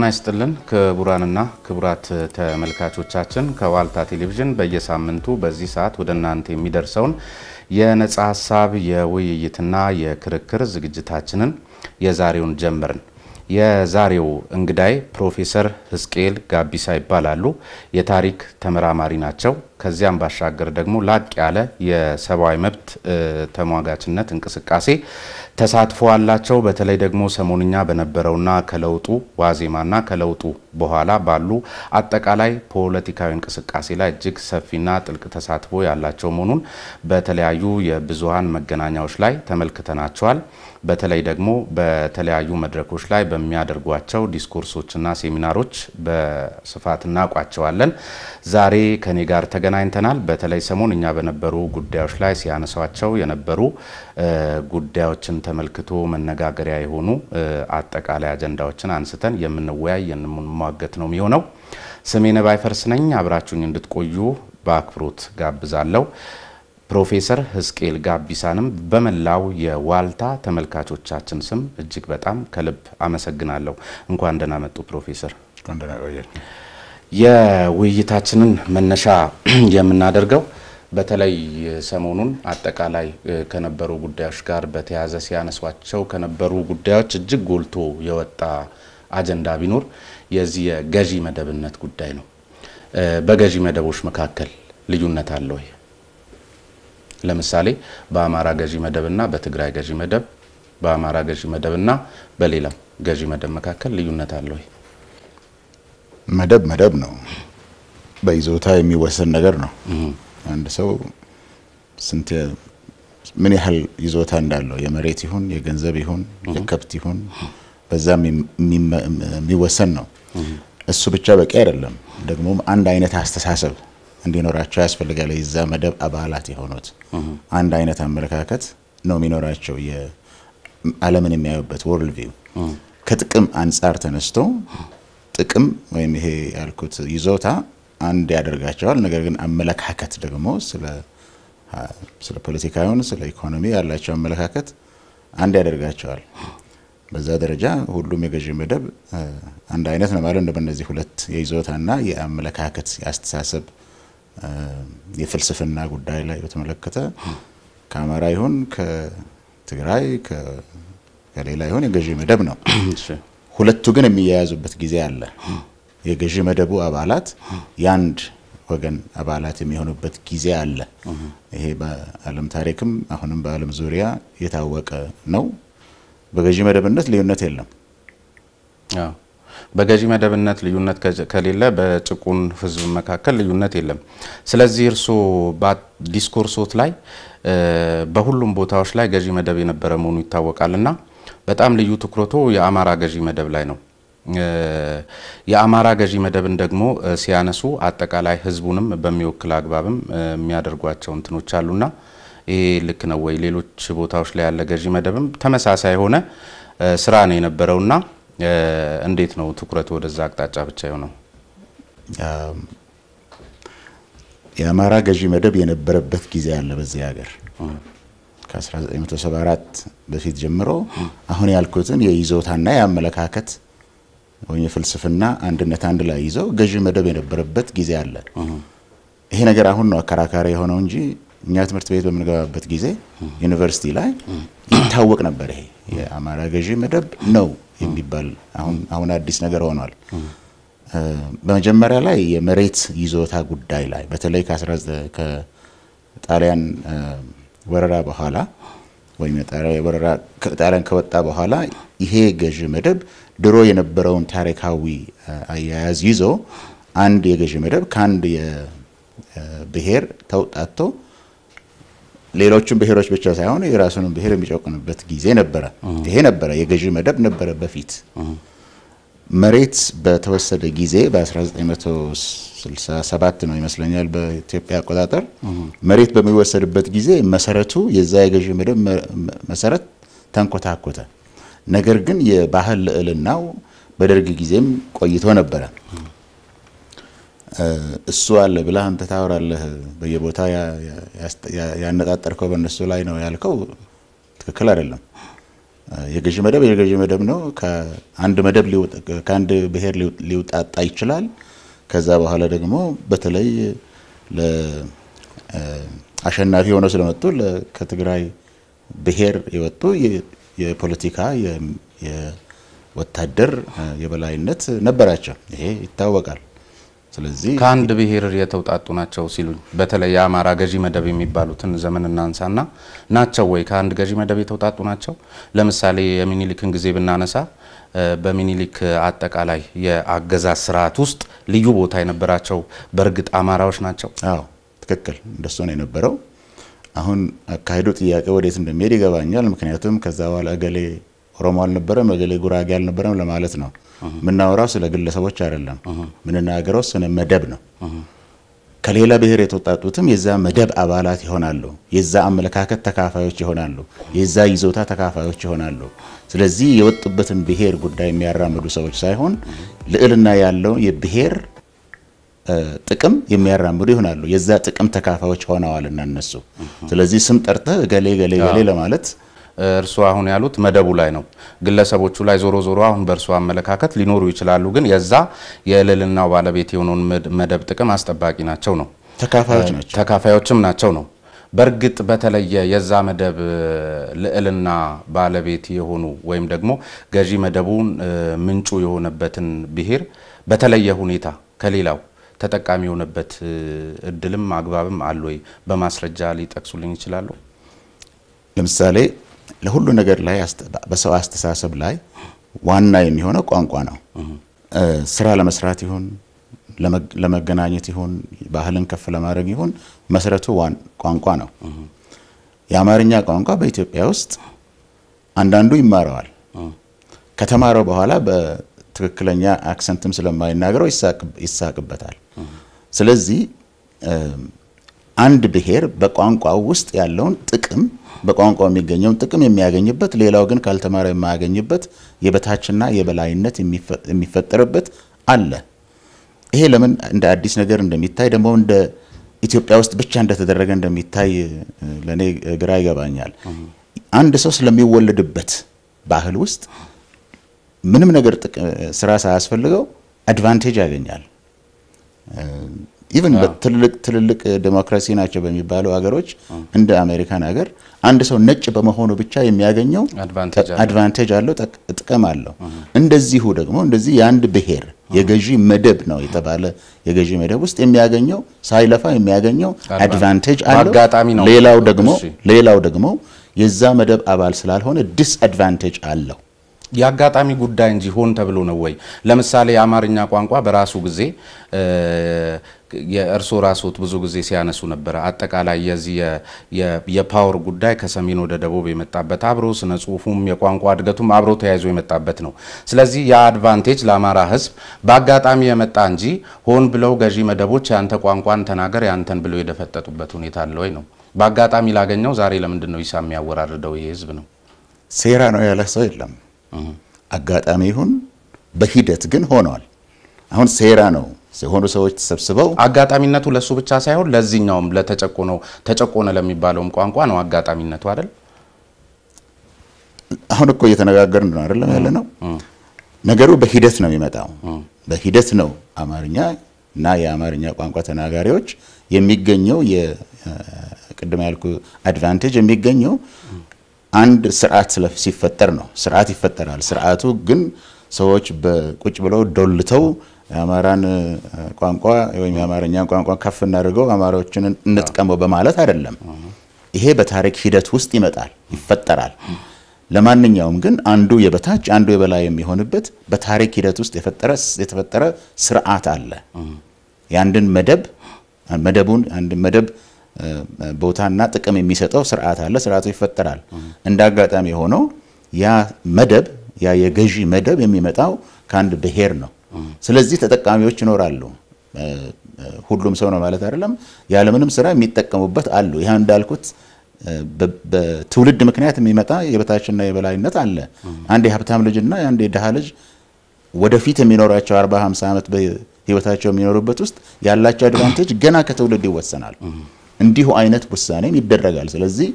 ጤና ይስጥልን ክቡራንና ክቡራት ተመልካቾቻችን ከዋልታ ቴሌቪዥን በየሳምንቱ በዚህ ሰዓት ወደ እናንተ የሚደርሰውን የነጻ ሀሳብ የውይይትና የክርክር ዝግጅታችንን የዛሬውን ጀመርን። የዛሬው እንግዳይ ፕሮፌሰር ህዝቅኤል ጋቢሳ ይባላሉ። የታሪክ ተመራማሪ ናቸው። ከዚያም ባሻገር ደግሞ ላቅ ያለ የሰብአዊ መብት ተሟጋችነት እንቅስቃሴ ተሳትፎ አላቸው። በተለይ ደግሞ ሰሞንኛ በነበረውና ከለውጡ ዋዜማና ከለውጡ በኋላ ባሉ አጠቃላይ ፖለቲካዊ እንቅስቃሴ ላይ እጅግ ሰፊና ጥልቅ ተሳትፎ ያላቸው መሆኑን በተለያዩ የብዙሀን መገናኛዎች ላይ ተመልክተናቸዋል። በተለይ ደግሞ በተለያዩ መድረኮች ላይ በሚያደርጓቸው ዲስኮርሶችና ሴሚናሮች በስፋት እናውቋቸዋለን። ዛሬ ከኔ ጋር ተገ ተገናኝተናል። በተለይ ሰሞን እኛ በነበሩ ጉዳዮች ላይ ሲያነሷቸው የነበሩ ጉዳዮችን ተመልክቶ መነጋገሪያ የሆኑ አጠቃላይ አጀንዳዎችን አንስተን የምንወያይ የምንሟገት ነው የሚሆነው። ስሜነ ባይፈርስ ነኝ። አብራችሁኝ እንድትቆዩ በአክብሮት ጋብዛለሁ። ፕሮፌሰር ህዝቅኤል ጋቢሳንም በመላው የዋልታ ተመልካቾቻችን ስም እጅግ በጣም ከልብ አመሰግናለሁ። እንኳን ደህና መጡ ፕሮፌሰር። እንኳን ደህና የውይይታችንን መነሻ የምናደርገው በተለይ ሰሞኑን አጠቃላይ ከነበሩ ጉዳዮች ጋር በተያያዘ ሲያነሷቸው ከነበሩ ጉዳዮች እጅግ ጎልቶ የወጣ አጀንዳ ቢኖር የዚህ የገዢ መደብነት ጉዳይ ነው። በገዢ መደቦች መካከል ልዩነት አለ ወይ? ለምሳሌ በአማራ ገዢ መደብና በትግራይ ገዢ መደብ፣ በአማራ ገዢ መደብና በሌላም ገዢ መደብ መካከል ልዩነት አለ ወይ? መደብ መደብ ነው። በይዞታ የሚወሰን ነገር ነው። አንድ ሰው ስንት ምን ያህል ይዞታ እንዳለው የመሬት ይሁን የገንዘብ ይሁን የከብት ይሁን በዛ የሚወሰን ነው። እሱ ብቻ በቂ አይደለም። ደግሞም አንድ አይነት አስተሳሰብ እንዲኖራቸው ያስፈልጋል። የዛ መደብ አባላት የሆኑት አንድ አይነት አመለካከት ነው የሚኖራቸው። ዓለምን የሚያዩበት ወርልድ ቪው ከጥቅም አንጻር ተነስቶ ጥቅም ወይም ይሄ ያልኩት ይዞታ አንድ ያደርጋቸዋል። ነገር ግን አመለካከት ደግሞ ስለ ፖለቲካ ይሁን ስለ ኢኮኖሚ ያላቸው አመለካከት አንድ ያደርጋቸዋል። በዛ ደረጃ ሁሉም የገዢ መደብ አንድ አይነት ነው ማለት በእነዚህ ሁለት የይዞታና የአመለካከት የአስተሳሰብ የፍልስፍና ጉዳይ ላይ በተመለከተ ከአማራ ይሁን ከትግራይ ከሌላ ይሁን የገዢ መደብ ነው። ሁለቱ ግን የሚያያዙበት ጊዜ አለ። የገዢ መደቡ አባላት የአንድ ወገን አባላት የሚሆኑበት ጊዜ አለ። ይሄ በዓለም ታሪክም አሁንም በዓለም ዙሪያ የታወቀ ነው። በገዢ መደብነት ልዩነት የለም። በገዢ መደብነት ልዩነት ከሌለ በጭቁን ህዝብ መካከል ልዩነት የለም። ስለዚህ እርስዎ ዲስኮርሶት ላይ በሁሉም ቦታዎች ላይ ገዢ መደብ የነበረ መሆኑ ይታወቃል እና በጣም ልዩ ትኩረቱ የአማራ ገዢ መደብ ላይ ነው። የአማራ ገዢ መደብን ደግሞ ሲያነሱ አጠቃላይ ህዝቡንም በሚወክል አግባብም የሚያደርጓቸው እንትኖች አሉና ይሄ ልክ ነው ወይ? ሌሎች ቦታዎች ላይ ያለ ገዢ መደብም ተመሳሳይ የሆነ ስራ ነው የነበረውና እንዴት ነው ትኩረቱ ወደዛ አቅጣጫ ብቻ የሆነው? የአማራ ገዢ መደብ የነበረበት ጊዜ አለ በዚህ ሀገር ከ1974 በፊት ጀምሮ አሁን ያልኩትን የይዞታና የአመለካከት ወይም የፍልስፍና አንድነት አንድ ላይ ይዘው ገዢ መደብ የነበረበት ጊዜ አለ። ይሄ ነገር አሁን ነው አከራካሪ የሆነው እንጂ እኛ ትምህርት ቤት በምንገባበት ጊዜ ዩኒቨርሲቲ ላይ ይታወቅ ነበር። ይሄ የአማራ ገዢ መደብ ነው የሚባል አሁን አዲስ ነገር ሆኗል። በመጀመሪያ ላይ የመሬት ይዞታ ጉዳይ ላይ በተለይ ከጣሊያን ወረራ በኋላ ወይም የወረራ ጣሊያን ከወጣ በኋላ ይሄ ገዢ መደብ ድሮ የነበረውን ታሪካዊ አያያዝ ይዞ አንድ የገዢ መደብ ከአንድ ብሔር ተውጣቶ ሌሎቹም ብሔሮች ብቻ ሳይሆኑ የራሱንም ብሔር የሚጨቁንበት ጊዜ ነበረ። ይሄ ነበረ የገዢ መደብ ነበረ በፊት። መሬት በተወሰደ ጊዜ በ1967 ነው ይመስለኛል በኢትዮጵያ አቆጣጠር መሬት በሚወሰድበት ጊዜ መሰረቱ የዛ የገዢ መደብ መሰረት ተንኮታኮተ። ነገር ግን የባህል ልዕልናው በደርግ ጊዜም ቆይቶ ነበረ። እሱ አለ ብለህ አንተ ታወራለህ። በየቦታ ያነጣጠርከው በእነሱ ላይ ነው ያልከው ትክክል አይደለም። የገዢ መደብ የገዢ መደብ ነው። ከአንድ መደብ ከአንድ ብሔር ሊውጣጣ ይችላል። ከዛ በኋላ ደግሞ በተለይ አሸናፊ ሆነው ስለመጡ ከትግራይ ብሔር የወጡ የፖለቲካ የወታደር የበላይነት ነበራቸው። ይሄ ይታወቃል። ስለዚህ ከአንድ ብሔር የተውጣጡ ናቸው ሲሉኝ፣ በተለይ የአማራ ገዢ መደብ የሚባሉትን ዘመን እናንሳና ናቸው ወይ ከአንድ ገዢ መደብ የተውጣጡ ናቸው? ለምሳሌ የሚኒሊክን ጊዜ ብናነሳ በሚኒሊክ አጠቃላይ የአገዛዝ ስርዓት ውስጥ ልዩ ቦታ የነበራቸው በእርግጥ አማራዎች ናቸው? አዎ ትክክል፣ እንደሱ ነው የነበረው። አሁን አካሄዱ ጥያቄ ወዴት እንደሚሄድ ይገባኛል። ምክንያቱም ከዛ በኋላ እገሌ ኦሮሞ አልነበረም እገሌ ጉራጌ አልነበረም ለማለት ነው። የምናወራው ስለ ግለሰቦች አይደለም። የምንናገረው ስለ መደብ ነው። ከሌላ ብሔር የተወጣጡትም የዛ መደብ አባላት ይሆናሉ። የዛ አመለካከት ተካፋዮች ይሆናሉ። የዛ ይዞታ ተካፋዮች ይሆናሉ። ስለዚህ የወጡበትን ብሔር ጉዳይ የሚያራምዱ ሰዎች ሳይሆን ልዕልና ያለው የብሔር ጥቅም የሚያራምዱ ይሆናሉ። የዛ ጥቅም ተካፋዮች ሆነዋልና እነሱ። ስለዚህ ስም ጠርተህ ገሌ ገሌ ገሌ ለማለት እርሱ አሁን ያሉት መደቡ ላይ ነው። ግለሰቦቹ ላይ ዞሮ ዞሮ አሁን በእርሷ አመለካከት ሊኖሩ ይችላሉ፣ ግን የዛ የእልልናው ባለቤት የሆነውን መደብ ጥቅም አስጠባቂ ናቸው ነው ተካፋዮችም ናቸው ነው። በእርግጥ በተለየ የዛ መደብ ልዕልና ባለቤት የሆኑ ወይም ደግሞ ገዢ መደቡን ምንጩ የሆነበትን ብሔር በተለየ ሁኔታ ከሌላው ተጠቃሚ የሆነበት እድልም አግባብም አለ ወይ? በማስረጃ ሊጠቅሱልኝ ይችላሉ? ለምሳሌ ለሁሉ ነገር ላይ በሰው አስተሳሰብ ላይ ዋና የሚሆነው ቋንቋ ነው። ስራ ለመስራት ይሁን ለመገናኘት ይሁን ባህልን ከፍ ለማድረግ ይሁን መሰረቱ ቋንቋ ነው። የአማርኛ ቋንቋ በኢትዮጵያ ውስጥ አንዳንዱ ይማረዋል። ከተማረው በኋላ በትክክለኛ አክሰንትም ስለማይናገረው ይሳቅበታል። ስለዚህ አንድ ብሔር በቋንቋው ውስጥ ያለውን ጥቅም በቋንቋው የሚገኘውን ጥቅም የሚያገኝበት፣ ሌላው ግን ካልተማረ የማያገኝበት የበታችና የበላይነት የሚፈጠርበት አለ። ይሄ ለምን እንደ አዲስ ነገር እንደሚታይ ደግሞ እንደ ኢትዮጵያ ውስጥ ብቻ እንደተደረገ እንደሚታይ ለእኔ ግራ ይገባኛል። አንድ ሰው ስለሚወለድበት ባህል ውስጥ ምንም ነገር ስራ ሳያስፈልገው አድቫንቴጅ ያገኛል። ኢቨን በትልልቅ ትልልቅ ዴሞክራሲ ናቸው በሚባሉ ሀገሮች እንደ አሜሪካን ሀገር አንድ ሰው ነጭ በመሆኑ ብቻ የሚያገኘው አድቫንቴጅ አለው፣ ጥቅም አለው። እንደዚሁ ደግሞ እንደዚህ የአንድ ብሔር የገዢ መደብ ነው የተባለ የገዢ መደብ ውስጥ የሚያገኘው ሳይለፋ የሚያገኘው አድቫንቴጅ አለው። ሌላው ደግሞ የዛ መደብ አባል ስላልሆነ ዲስአድቫንቴጅ አለው። የአጋጣሚ ጉዳይ እንጂ ሆን ተብሎ ነው ወይ? ለምሳሌ የአማርኛ ቋንቋ በራሱ ጊዜ የእርሶ ራሶት ብዙ ጊዜ ሲያነሱ ነበረ። አጠቃላይ የዚህ የፓወር ጉዳይ ከሰሜን ወደ ደቡብ የመጣበት አብሮ ስነ ጽሁፉም የቋንቋ እድገቱም አብሮ ተያይዞ የመጣበት ነው። ስለዚህ የአድቫንቴጅ አድቫንቴጅ ለአማራ ሕዝብ በአጋጣሚ የመጣ እንጂ ሆን ብለው ገዢ መደቦች ያንተ ቋንቋን ተናገር ያንተን ብለው የደፈጠጡበት ሁኔታ አለ ወይ ነው። በአጋጣሚ ላገኘው ዛሬ ለምንድን ነው ይሳ የሚያወራርደው ይህ ሕዝብ ነው? ሴራ ነው ያለ ሰው የለም። አጋጣሚ ይሁን በሂደት ግን ሆኗል አሁን ሴራ ነው የሆኑ ሰዎች ተሰብስበው አጋጣሚነቱ ለሱ ብቻ ሳይሆን ለዚህኛውም ለተጨቆነው ተጨቆነ ለሚባለውም ቋንቋ ነው አጋጣሚነቱ አይደል? አሁን እኮ እየተነጋገርን ነው አይደለም ያለ ነው። ነገሩ በሂደት ነው የሚመጣው። በሂደት ነው አማርኛ እና የአማርኛ ቋንቋ ተናጋሪዎች የሚገኘው የቅድም ያልኩ አድቫንቴጅ የሚገኘው አንድ ስርዓት ሲፈጠር ነው። ስርዓት ይፈጠራል። ስርዓቱ ግን ሰዎች በቁጭ ብለው ዶልተው የአማራን ቋንቋ ወይም የአማርኛን ቋንቋ ከፍ እናደርገው አማራዎችን እንጥቀመው በማለት አይደለም። ይሄ በታሪክ ሂደት ውስጥ ይመጣል፣ ይፈጠራል። ለማንኛውም ግን አንዱ የበታች አንዱ የበላይ የሚሆንበት በታሪክ ሂደት ውስጥ የተፈጠረ ስርዓት አለ። የአንድን መደብ መደቡን አንድን መደብ ቦታና ጥቅም የሚሰጠው ስርዓት አለ፣ ስርዓቱ ይፈጠራል። እንደ አጋጣሚ የሆነው ያ መደብ ያ የገዢ መደብ የሚመጣው ከአንድ ብሔር ነው። ስለዚህ ተጠቃሚዎች ይኖራሉ። ሁሉም ሰው ነው ማለት አይደለም። ያለምንም ስራ የሚጠቀሙበት አሉ። ይህ እንዳልኩት በትውልድ ምክንያት የሚመጣ የበታችና የበላይነት አለ። አንድ የሀብታም ልጅና አንድ የድሃ ልጅ ወደፊት የሚኖራቸው 40 50 ዓመት በህይወታቸው የሚኖሩበት ውስጥ ያላቸው አድቫንቴጅ ገና ከትውልድ ይወሰናል። እንዲሁ አይነት ውሳኔም ይደረጋል። ስለዚህ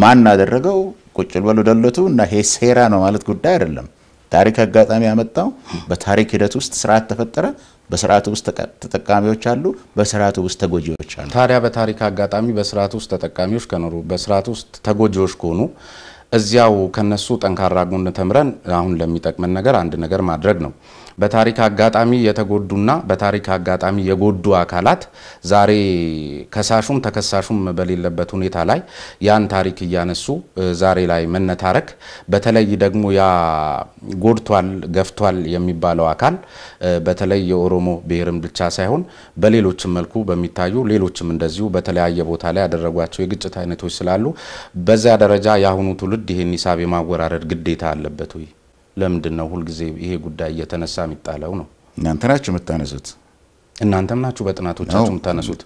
ማን አደረገው ቁጭ በሉ ደለቱ እና ይሄ ሴራ ነው ማለት ጉዳይ አይደለም። ታሪክ አጋጣሚ ያመጣው በታሪክ ሂደት ውስጥ ስርዓት ተፈጠረ። በስርዓቱ ውስጥ ተጠቃሚዎች አሉ፣ በስርዓቱ ውስጥ ተጎጂዎች አሉ። ታዲያ በታሪክ አጋጣሚ በስርዓቱ ውስጥ ተጠቃሚዎች ከኖሩ በስርዓቱ ውስጥ ተጎጂዎች ከሆኑ እዚያው ከነሱ ጠንካራ ጎን ተምረን አሁን ለሚጠቅመን ነገር አንድ ነገር ማድረግ ነው። በታሪክ አጋጣሚ የተጎዱና በታሪክ አጋጣሚ የጎዱ አካላት ዛሬ ከሳሹም ተከሳሹም በሌለበት ሁኔታ ላይ ያን ታሪክ እያነሱ ዛሬ ላይ መነታረክ፣ በተለይ ደግሞ ያ ጎድቷል፣ ገፍቷል የሚባለው አካል በተለይ የኦሮሞ ብሔርን ብቻ ሳይሆን በሌሎችም መልኩ በሚታዩ ሌሎችም እንደዚሁ በተለያየ ቦታ ላይ ያደረጓቸው የግጭት አይነቶች ስላሉ በዚያ ደረጃ የአሁኑ ትውልድ ይሄን ሂሳብ የማወራረድ ግዴታ አለበት ወይ? ለምንድን ነው ሁልጊዜ ይሄ ጉዳይ እየተነሳ የሚጣለው ነው? እናንተ ናችሁ የምታነሱት፣ እናንተም ናችሁ በጥናቶቻችሁ የምታነሱት።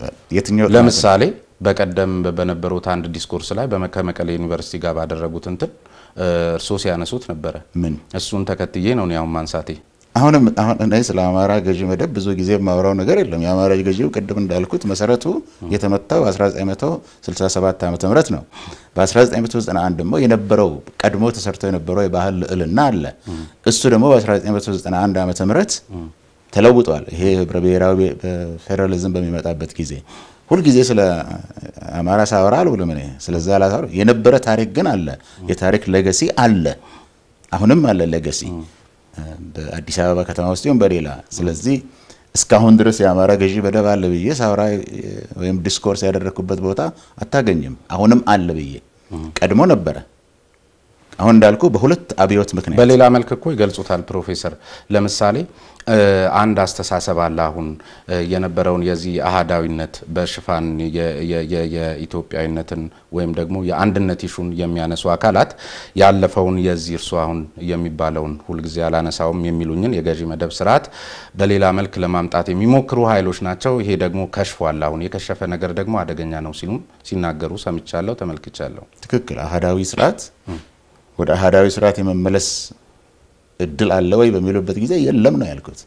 ለምሳሌ በቀደም በነበሩት አንድ ዲስኮርስ ላይ ከመቀሌ ዩኒቨርሲቲ ጋር ባደረጉት እንትን እርሶ ሲያነሱት ነበረ። ምን እሱን ተከትዬ ነው ያው ማንሳቴ አሁንም አሁን እኔ ስለ አማራ ገዢ መደብ ብዙ ጊዜ የማወራው ነገር የለም። የአማራ ገዢው ቅድም እንዳልኩት መሰረቱ የተመታው 1967 ዓ ም ነው። በ1991 ደግሞ የነበረው ቀድሞ ተሰርቶ የነበረው የባህል ልዕልና አለ። እሱ ደግሞ በ1991 ዓ ም ተለውጧል። ይሄ ህብረ ብሔራዊ ፌዴራሊዝም በሚመጣበት ጊዜ ሁልጊዜ ስለ አማራ ሳወራ አልውልም። እኔ ስለዛ ላሳወራ የነበረ ታሪክ ግን አለ። የታሪክ ሌጋሲ አለ፣ አሁንም አለ ሌጋሲ በአዲስ አበባ ከተማ ውስጥ ይሁን በሌላ ስለዚህ እስካሁን ድረስ የአማራ ገዢ በደብ አለ ብዬ ሳውራ ወይም ዲስኮርስ ያደረግኩበት ቦታ አታገኝም። አሁንም አለ ብዬ ቀድሞ ነበረ። አሁን እንዳልኩ በሁለት አብዮት ምክንያት በሌላ መልክ እኮ ይገልጹታል ፕሮፌሰር። ለምሳሌ አንድ አስተሳሰብ አለ። አሁን የነበረውን የዚህ አህዳዊነት በሽፋን የኢትዮጵያዊነትን ወይም ደግሞ የአንድነት ይሹን የሚያነሱ አካላት ያለፈውን የዚህ እርሱ አሁን የሚባለውን ሁልጊዜ አላነሳውም የሚሉኝን የገዢ መደብ ስርዓት በሌላ መልክ ለማምጣት የሚሞክሩ ኃይሎች ናቸው። ይሄ ደግሞ ከሽፏል። አሁን የከሸፈ ነገር ደግሞ አደገኛ ነው ሲሉም ሲናገሩ ሰምቻለሁ፣ ተመልክቻለሁ። ትክክል አህዳዊ ስርዓት ወደ አህዳዊ ስርዓት የመመለስ እድል አለ ወይ በሚሉበት ጊዜ የለም ነው ያልኩት።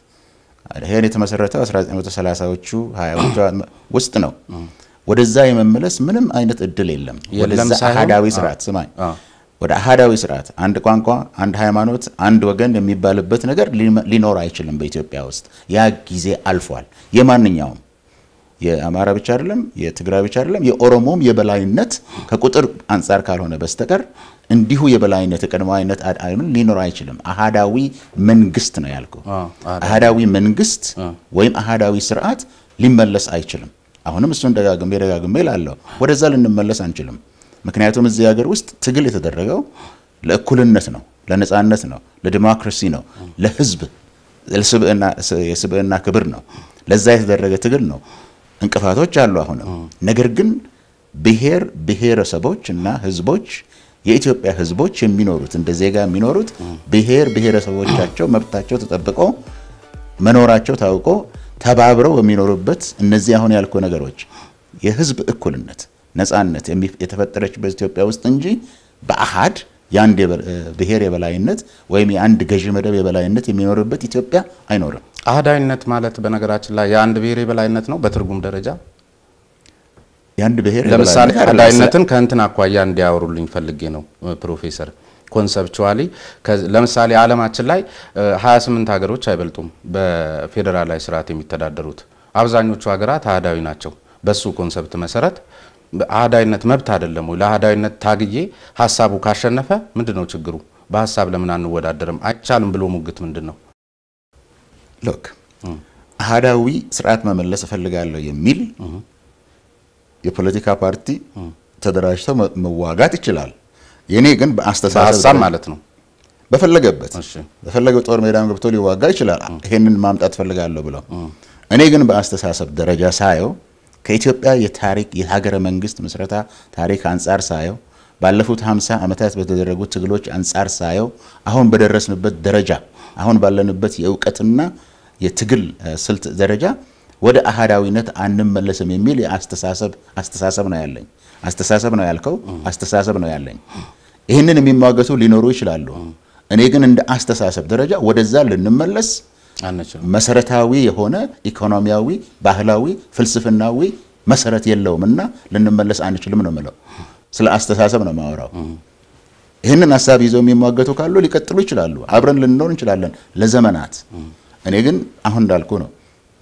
ይሄን የተመሰረተው 1930ዎቹ 20ዎቹ ውስጥ ነው። ወደዛ የመመለስ ምንም አይነት እድል የለም። ወደዛ አህዳዊ ስርዓት ስማኝ፣ ወደ አህዳዊ ስርዓት አንድ ቋንቋ፣ አንድ ሃይማኖት፣ አንድ ወገን የሚባልበት ነገር ሊኖር አይችልም በኢትዮጵያ ውስጥ። ያ ጊዜ አልፏል። የማንኛውም የአማራ ብቻ አይደለም፣ የትግራይ ብቻ አይደለም፣ የኦሮሞም የበላይነት ከቁጥር አንጻር ካልሆነ በስተቀር እንዲሁ የበላይነት የቀድሞዊነት አይሆን ሊኖር አይችልም። አህዳዊ መንግስት ነው ያልከው። አህዳዊ መንግስት ወይም አህዳዊ ስርዓት ሊመለስ አይችልም። አሁንም እሱን ደጋግሜ ደጋግሜ እላለሁ። ወደዛ ልንመለስ አንችልም። ምክንያቱም እዚህ ሀገር ውስጥ ትግል የተደረገው ለእኩልነት ነው፣ ለነፃነት ነው፣ ለዲሞክራሲ ነው፣ ለህዝብ የስብዕና ክብር ነው። ለዛ የተደረገ ትግል ነው። እንቅፋቶች አሉ አሁንም። ነገር ግን ብሔር ብሔረሰቦች እና ህዝቦች የኢትዮጵያ ህዝቦች የሚኖሩት እንደ ዜጋ የሚኖሩት ብሔር ብሔረሰቦቻቸው መብታቸው ተጠብቆ መኖራቸው ታውቆ ተባብረው በሚኖሩበት እነዚህ አሁን ያልኩ ነገሮች የህዝብ እኩልነት፣ ነጻነት የተፈጠረችበት ኢትዮጵያ ውስጥ እንጂ በአሃድ የአንድ ብሔር የበላይነት ወይም የአንድ ገዢ መደብ የበላይነት የሚኖርበት ኢትዮጵያ አይኖርም። አህዳዊነት ማለት በነገራችን ላይ የአንድ ብሔር የበላይነት ነው በትርጉም ደረጃ የአንድ ብሔር ለምሳሌ አህዳዊነትን ከእንትን አኳያ እንዲያወሩልኝ ፈልጌ ነው ፕሮፌሰር። ኮንሰፕቹዋሊ ለምሳሌ ዓለማችን ላይ 28 ሀገሮች አይበልጡም በፌዴራላዊ ስርዓት የሚተዳደሩት። አብዛኞቹ ሀገራት አህዳዊ ናቸው። በሱ ኮንሰፕት መሰረት አህዳዊነት መብት አይደለም ወይ? ለአህዳዊነት ታግዬ ሀሳቡ ካሸነፈ ምንድን ነው ችግሩ? በሀሳብ ለምን አንወዳደርም? አይቻልም ብሎ ሙግት ምንድን ነው? ሎክ አህዳዊ ስርዓት መመለስ እፈልጋለሁ የሚል የፖለቲካ ፓርቲ ተደራጅተው መዋጋት ይችላል። የኔ ግን በአስተሳሰብ ማለት ነው በፈለገበት በፈለገው ጦር ሜዳም ገብቶ ሊዋጋ ይችላል። ይሄንን ማምጣት እፈልጋለሁ ብለው እኔ ግን በአስተሳሰብ ደረጃ ሳየው ከኢትዮጵያ የታሪክ የሀገረ መንግስት ምስረታ ታሪክ አንጻር ሳየው ባለፉት 50 ዓመታት በተደረጉ ትግሎች አንጻር ሳየው አሁን በደረስንበት ደረጃ አሁን ባለንበት የእውቀትና የትግል ስልት ደረጃ ወደ አህዳዊነት አንመለስም የሚል የአስተሳሰብ አስተሳሰብ ነው ያለኝ። አስተሳሰብ ነው ያልከው፣ አስተሳሰብ ነው ያለኝ። ይህንን የሚሟገቱ ሊኖሩ ይችላሉ። እኔ ግን እንደ አስተሳሰብ ደረጃ ወደዛ ልንመለስ መሰረታዊ የሆነ ኢኮኖሚያዊ፣ ባህላዊ፣ ፍልስፍናዊ መሰረት የለውም እና ልንመለስ አንችልም ነው የምለው። ስለ አስተሳሰብ ነው ማወራው። ይህንን ሀሳብ ይዘው የሚሟገቱ ካሉ ሊቀጥሉ ይችላሉ። አብረን ልንኖር እንችላለን ለዘመናት። እኔ ግን አሁን እንዳልኩ ነው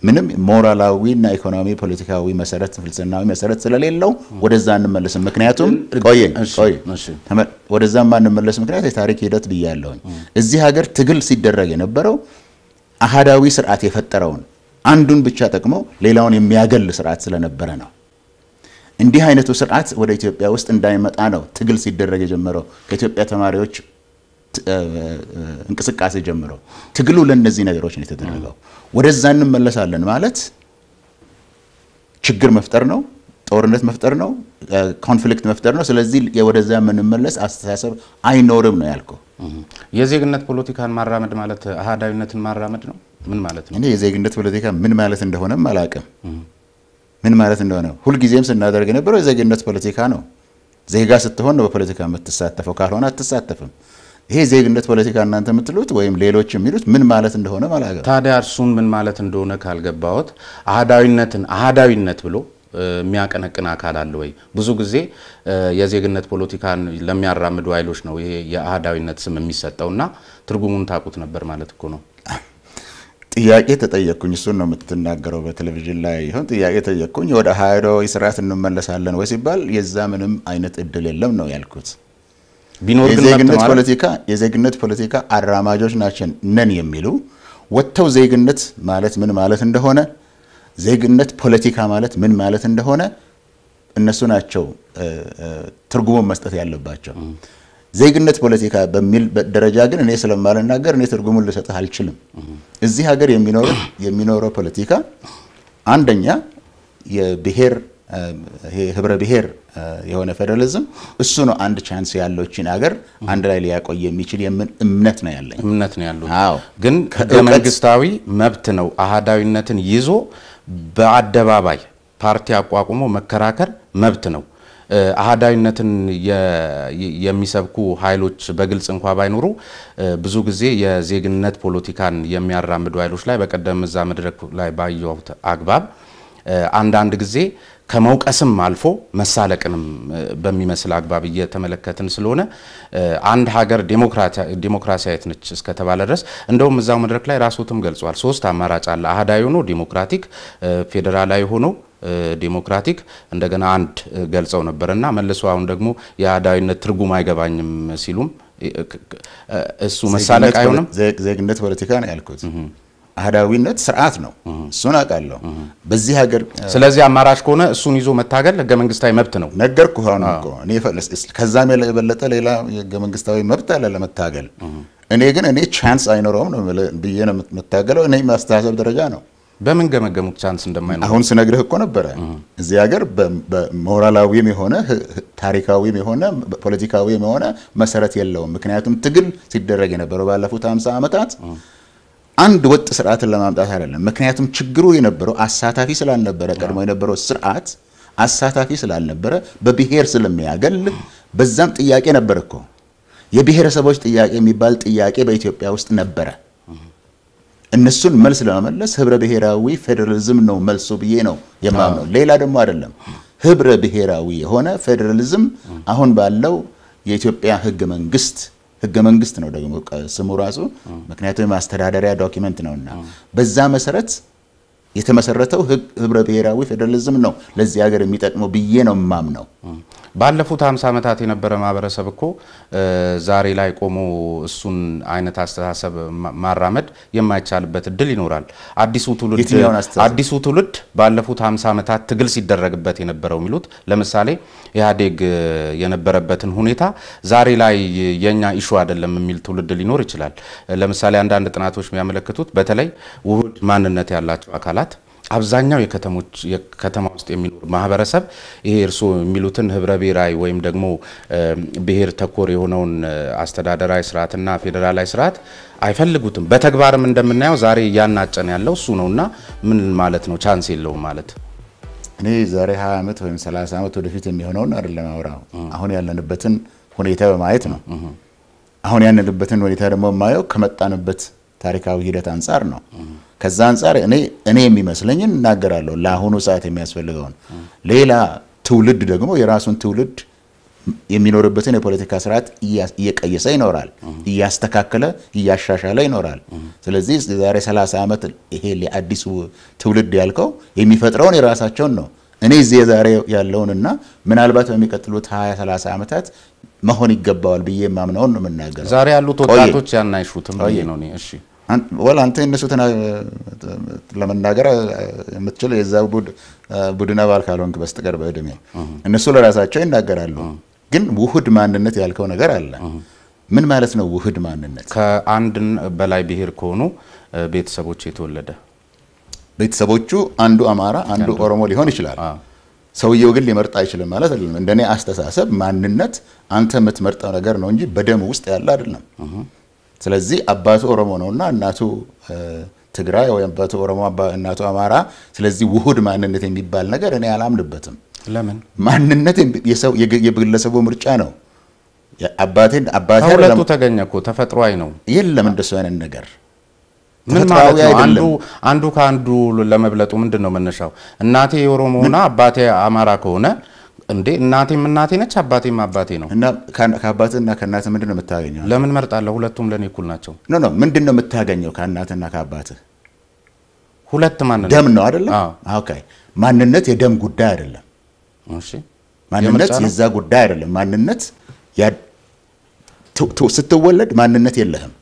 ምንም ሞራላዊ እና ኢኮኖሚ ፖለቲካዊ መሰረት ፍልስናዊ መሰረት ስለሌለው ወደዛ እንመለስ ምክንያቱም ቆይ ወደዛ ማንመለስ ምክንያት የታሪክ ሂደት ብያለሁኝ። እዚህ ሀገር ትግል ሲደረግ የነበረው አህዳዊ ስርዓት የፈጠረውን አንዱን ብቻ ጠቅሞ ሌላውን የሚያገል ስርዓት ስለነበረ ነው። እንዲህ አይነቱ ስርዓት ወደ ኢትዮጵያ ውስጥ እንዳይመጣ ነው ትግል ሲደረግ የጀመረው ከኢትዮጵያ ተማሪዎች እንቅስቃሴ ጀምሮ ትግሉ ለእነዚህ ነገሮች ነው የተደረገው። ወደዛ እንመለሳለን ማለት ችግር መፍጠር ነው፣ ጦርነት መፍጠር ነው፣ ኮንፍሊክት መፍጠር ነው። ስለዚህ ወደዛ የምንመለስ አስተሳሰብ አይኖርም ነው ያልከው። የዜግነት ፖለቲካን ማራመድ ማለት አህዳዊነትን ማራመድ ነው። ምን ማለት ነው? እኔ የዜግነት ፖለቲካ ምን ማለት እንደሆነም አላውቅም። ምን ማለት እንደሆነ ሁልጊዜም ስናደርግ የነበረው የዜግነት ፖለቲካ ነው። ዜጋ ስትሆን ነው በፖለቲካ የምትሳተፈው፣ ካልሆነ አትሳተፍም። ይሄ ዜግነት ፖለቲካ እናንተ የምትሉት ወይም ሌሎች የሚሉት ምን ማለት እንደሆነ አላውቅም። ታዲያ እርሱን ምን ማለት እንደሆነ ካልገባዎት አህዳዊነትን አህዳዊነት ብሎ የሚያቀነቅን አካል አለ ወይ? ብዙ ጊዜ የዜግነት ፖለቲካን ለሚያራምዱ ኃይሎች ነው ይሄ የአህዳዊነት ስም የሚሰጠው እና ትርጉሙን ታውቁት ነበር ማለት እኮ ነው። ጥያቄ ተጠየቅኩኝ። እሱን ነው የምትናገረው በቴሌቪዥን ላይ ይሁን ጥያቄ ተጠየቅኩኝ። ወደ አህዳዊ ስርዓት እንመለሳለን ወይ ሲባል የዛ ምንም አይነት እድል የለም ነው ያልኩት። የዜግነት ፖለቲካ የዜግነት ፖለቲካ አራማጆች ናችን ነን የሚሉ ወጥተው ዜግነት ማለት ምን ማለት እንደሆነ ዜግነት ፖለቲካ ማለት ምን ማለት እንደሆነ እነሱ ናቸው ትርጉሙን መስጠት ያለባቸው። ዜግነት ፖለቲካ በሚል ደረጃ ግን እኔ ስለማልናገር እኔ ትርጉሙን ልሰጥህ አልችልም። እዚህ ሀገር የሚኖረው ፖለቲካ አንደኛ የብሔር ህብረ ብሔር የሆነ ፌዴራሊዝም እሱ ነው አንድ ቻንስ ያለችን ሀገር አንድ ላይ ሊያቆይ የሚችል የምን እምነት ነው ያለኝ እምነት ነው ያለው። ግን ህገ መንግስታዊ መብት ነው አህዳዊነትን ይዞ በአደባባይ ፓርቲ አቋቁሞ መከራከር መብት ነው። አህዳዊነትን የሚሰብኩ ኃይሎች በግልጽ እንኳ ባይኖሩ ብዙ ጊዜ የዜግነት ፖለቲካን የሚያራምዱ ኃይሎች ላይ በቀደም እዛ መድረክ ላይ ባየሁት አግባብ አንዳንድ ጊዜ ከመውቀስም አልፎ መሳለቅንም በሚመስል አግባብ እየተመለከትን ስለሆነ አንድ ሀገር ዴሞክራሲያዊት ነች እስከተባለ ድረስ እንደውም እዛው መድረክ ላይ ራስዎትም ገልጿል። ሶስት አማራጭ አለ። አህዳዊ ሆኖ ዲሞክራቲክ፣ ፌዴራላዊ ሆኖ ዲሞክራቲክ እንደገና አንድ ገልጸው ነበር እና መልሶ አሁን ደግሞ የአህዳዊነት ትርጉም አይገባኝም ሲሉም እሱ መሳለቅ አይሆንም። ዜግነት ፖለቲካ ነው ያልኩት አህዳዊነት ስርዓት ነው። እሱን አውቃለሁ። በዚህ ሀገር ስለዚህ አማራጭ ከሆነ እሱን ይዞ መታገል ህገ መንግስታዊ መብት ነው። ነገርኩህ እኔ ከዛም የበለጠ ሌላ ህገ መንግስታዊ መብት አለ ለመታገል። እኔ ግን እኔ ቻንስ አይኖረውም ብዬ ነው የምታገለው። እኔ ማስተሳሰብ ደረጃ ነው። በምን ገመገሙት ቻንስ እንደማይኖር? አሁን ስነግርህ እኮ ነበረ እዚህ ሀገር በሞራላዊም የሆነ ታሪካዊም የሆነ ፖለቲካዊም የሆነ መሰረት የለውም። ምክንያቱም ትግል ሲደረግ የነበረው ባለፉት 50 ዓመታት አንድ ወጥ ስርዓትን ለማምጣት አይደለም። ምክንያቱም ችግሩ የነበረው አሳታፊ ስላልነበረ ቀድሞ የነበረው ስርዓት አሳታፊ ስላልነበረ በብሔር ስለሚያገል በዛም ጥያቄ ነበር እኮ የብሔረሰቦች ጥያቄ የሚባል ጥያቄ በኢትዮጵያ ውስጥ ነበረ። እነሱን መልስ ለመመለስ ህብረ ብሔራዊ ፌዴራሊዝም ነው መልሱ ብዬ ነው የማምነው። ሌላ ደግሞ አይደለም። ህብረ ብሔራዊ የሆነ ፌዴራሊዝም አሁን ባለው የኢትዮጵያ ህገ መንግስት ህገ መንግስት ነው ደግሞ ስሙ ራሱ ምክንያቱም አስተዳደሪያ ዶኪመንት ነውና በዛ መሰረት የተመሰረተው ህብረ ብሔራዊ ፌዴራሊዝም ነው ለዚህ ሀገር የሚጠቅመው ብዬ ነው የማምነው። ባለፉት 50 ዓመታት የነበረ ማህበረሰብ እኮ ዛሬ ላይ ቆሞ እሱን አይነት አስተሳሰብ ማራመድ የማይቻልበት እድል ይኖራል። አዲሱ ትውልድ አዲሱ ትውልድ ባለፉት 50 ዓመታት ትግል ሲደረግበት የነበረው የሚሉት ለምሳሌ ኢህአዴግ የነበረበትን ሁኔታ ዛሬ ላይ የኛ ኢሹ አይደለም የሚል ትውልድ ሊኖር ይችላል። ለምሳሌ አንዳንድ ጥናቶች የሚያመለክቱት በተለይ ውህድ ማንነት ያላቸው አካላት አብዛኛው የከተሞች የከተማ ውስጥ የሚኖር ማህበረሰብ ይሄ እርስዎ የሚሉትን ህብረ ብሔራዊ ወይም ደግሞ ብሔር ተኮር የሆነውን አስተዳደራዊ ስርዓትና ፌዴራላዊ ስርዓት አይፈልጉትም። በተግባርም እንደምናየው ዛሬ እያናጨን ያለው እሱ ነውና ምን ማለት ነው? ቻንስ የለውም ማለት እኔ ዛሬ 20 ዓመት ወይም 30 ዓመት ወደፊት የሚሆነውን አይደለም አውራው አሁን ያለንበትን ሁኔታ በማየት ነው። አሁን ያለንበትን ሁኔታ ደግሞ የማየው ከመጣንበት ታሪካዊ ሂደት አንጻር ነው። ከዛ አንጻር እኔ እኔ የሚመስለኝን እናገራለሁ። ለአሁኑ ሰዓት የሚያስፈልገውን ሌላ ትውልድ ደግሞ የራሱን ትውልድ የሚኖርበትን የፖለቲካ ስርዓት እየቀየሰ ይኖራል፣ እያስተካከለ እያሻሻለ ይኖራል። ስለዚህ የዛሬ 30 ዓመት ይሄ አዲሱ ትውልድ ያልከው የሚፈጥረውን የራሳቸውን ነው። እኔ እዚህ ዛሬ ያለውንና ምናልባት በሚቀጥሉት 20 30 ዓመታት መሆን ይገባዋል ብዬ የማምነውን ነው የምናገረው። ዛሬ ያሉት ወጣቶች ያናይሹትም ብዬ ነው። እሺ ወል አንተ የነሱትን ለመናገር የምትችል የዛ ቡድን አባል ካልሆንክ በስተቀር በእድሜ እነሱ ለራሳቸው ይናገራሉ። ግን ውህድ ማንነት ያልከው ነገር አለ። ምን ማለት ነው ውህድ ማንነት? ከአንድ በላይ ብሄር ከሆኑ ቤተሰቦች የተወለደ ቤተሰቦቹ አንዱ አማራ አንዱ ኦሮሞ ሊሆን ይችላል። ሰውየው ግን ሊመርጥ አይችልም ማለት አይደለም። እንደኔ አስተሳሰብ ማንነት አንተ የምትመርጠው ነገር ነው እንጂ በደም ውስጥ ያለ አይደለም። ስለዚህ አባቱ ኦሮሞ ነውና እናቱ ትግራይ ወይም አባቱ ኦሮሞ እናቱ አማራ፣ ስለዚህ ውሁድ ማንነት የሚባል ነገር እኔ አላምንበትም። ለምን ማንነት የግለሰቡ ምርጫ ነው። አባቴን አባቴ ተገኘ እኮ ተፈጥሯዊ ነው። የለም እንደሱ አይነት ነገር ምን ማለት ነው? አንዱ አንዱ ከአንዱ ለመብለጡ ምንድን ነው መነሻው? እናቴ የኦሮሞ ሆና አባቴ አማራ ከሆነ እንዴ እናቴም እናቴ ነች፣ አባቴም አባቴ ነው። እና ከአባትና ከእናትህ ምንድን ነው የምታገኘው? ለምን መርጣለሁ? ሁለቱም ለእኔ እኩል ናቸው። ኖ ኖ፣ ምንድን ነው የምታገኘው ከእናትና ከአባትህ? ሁለት ማንነት ደም ነው አይደለም? ኦኬ። ማንነት የደም ጉዳይ አይደለም። እሺ፣ ማንነት የዛ ጉዳይ አይደለም። ማንነት ስትወለድ ማንነት የለህም።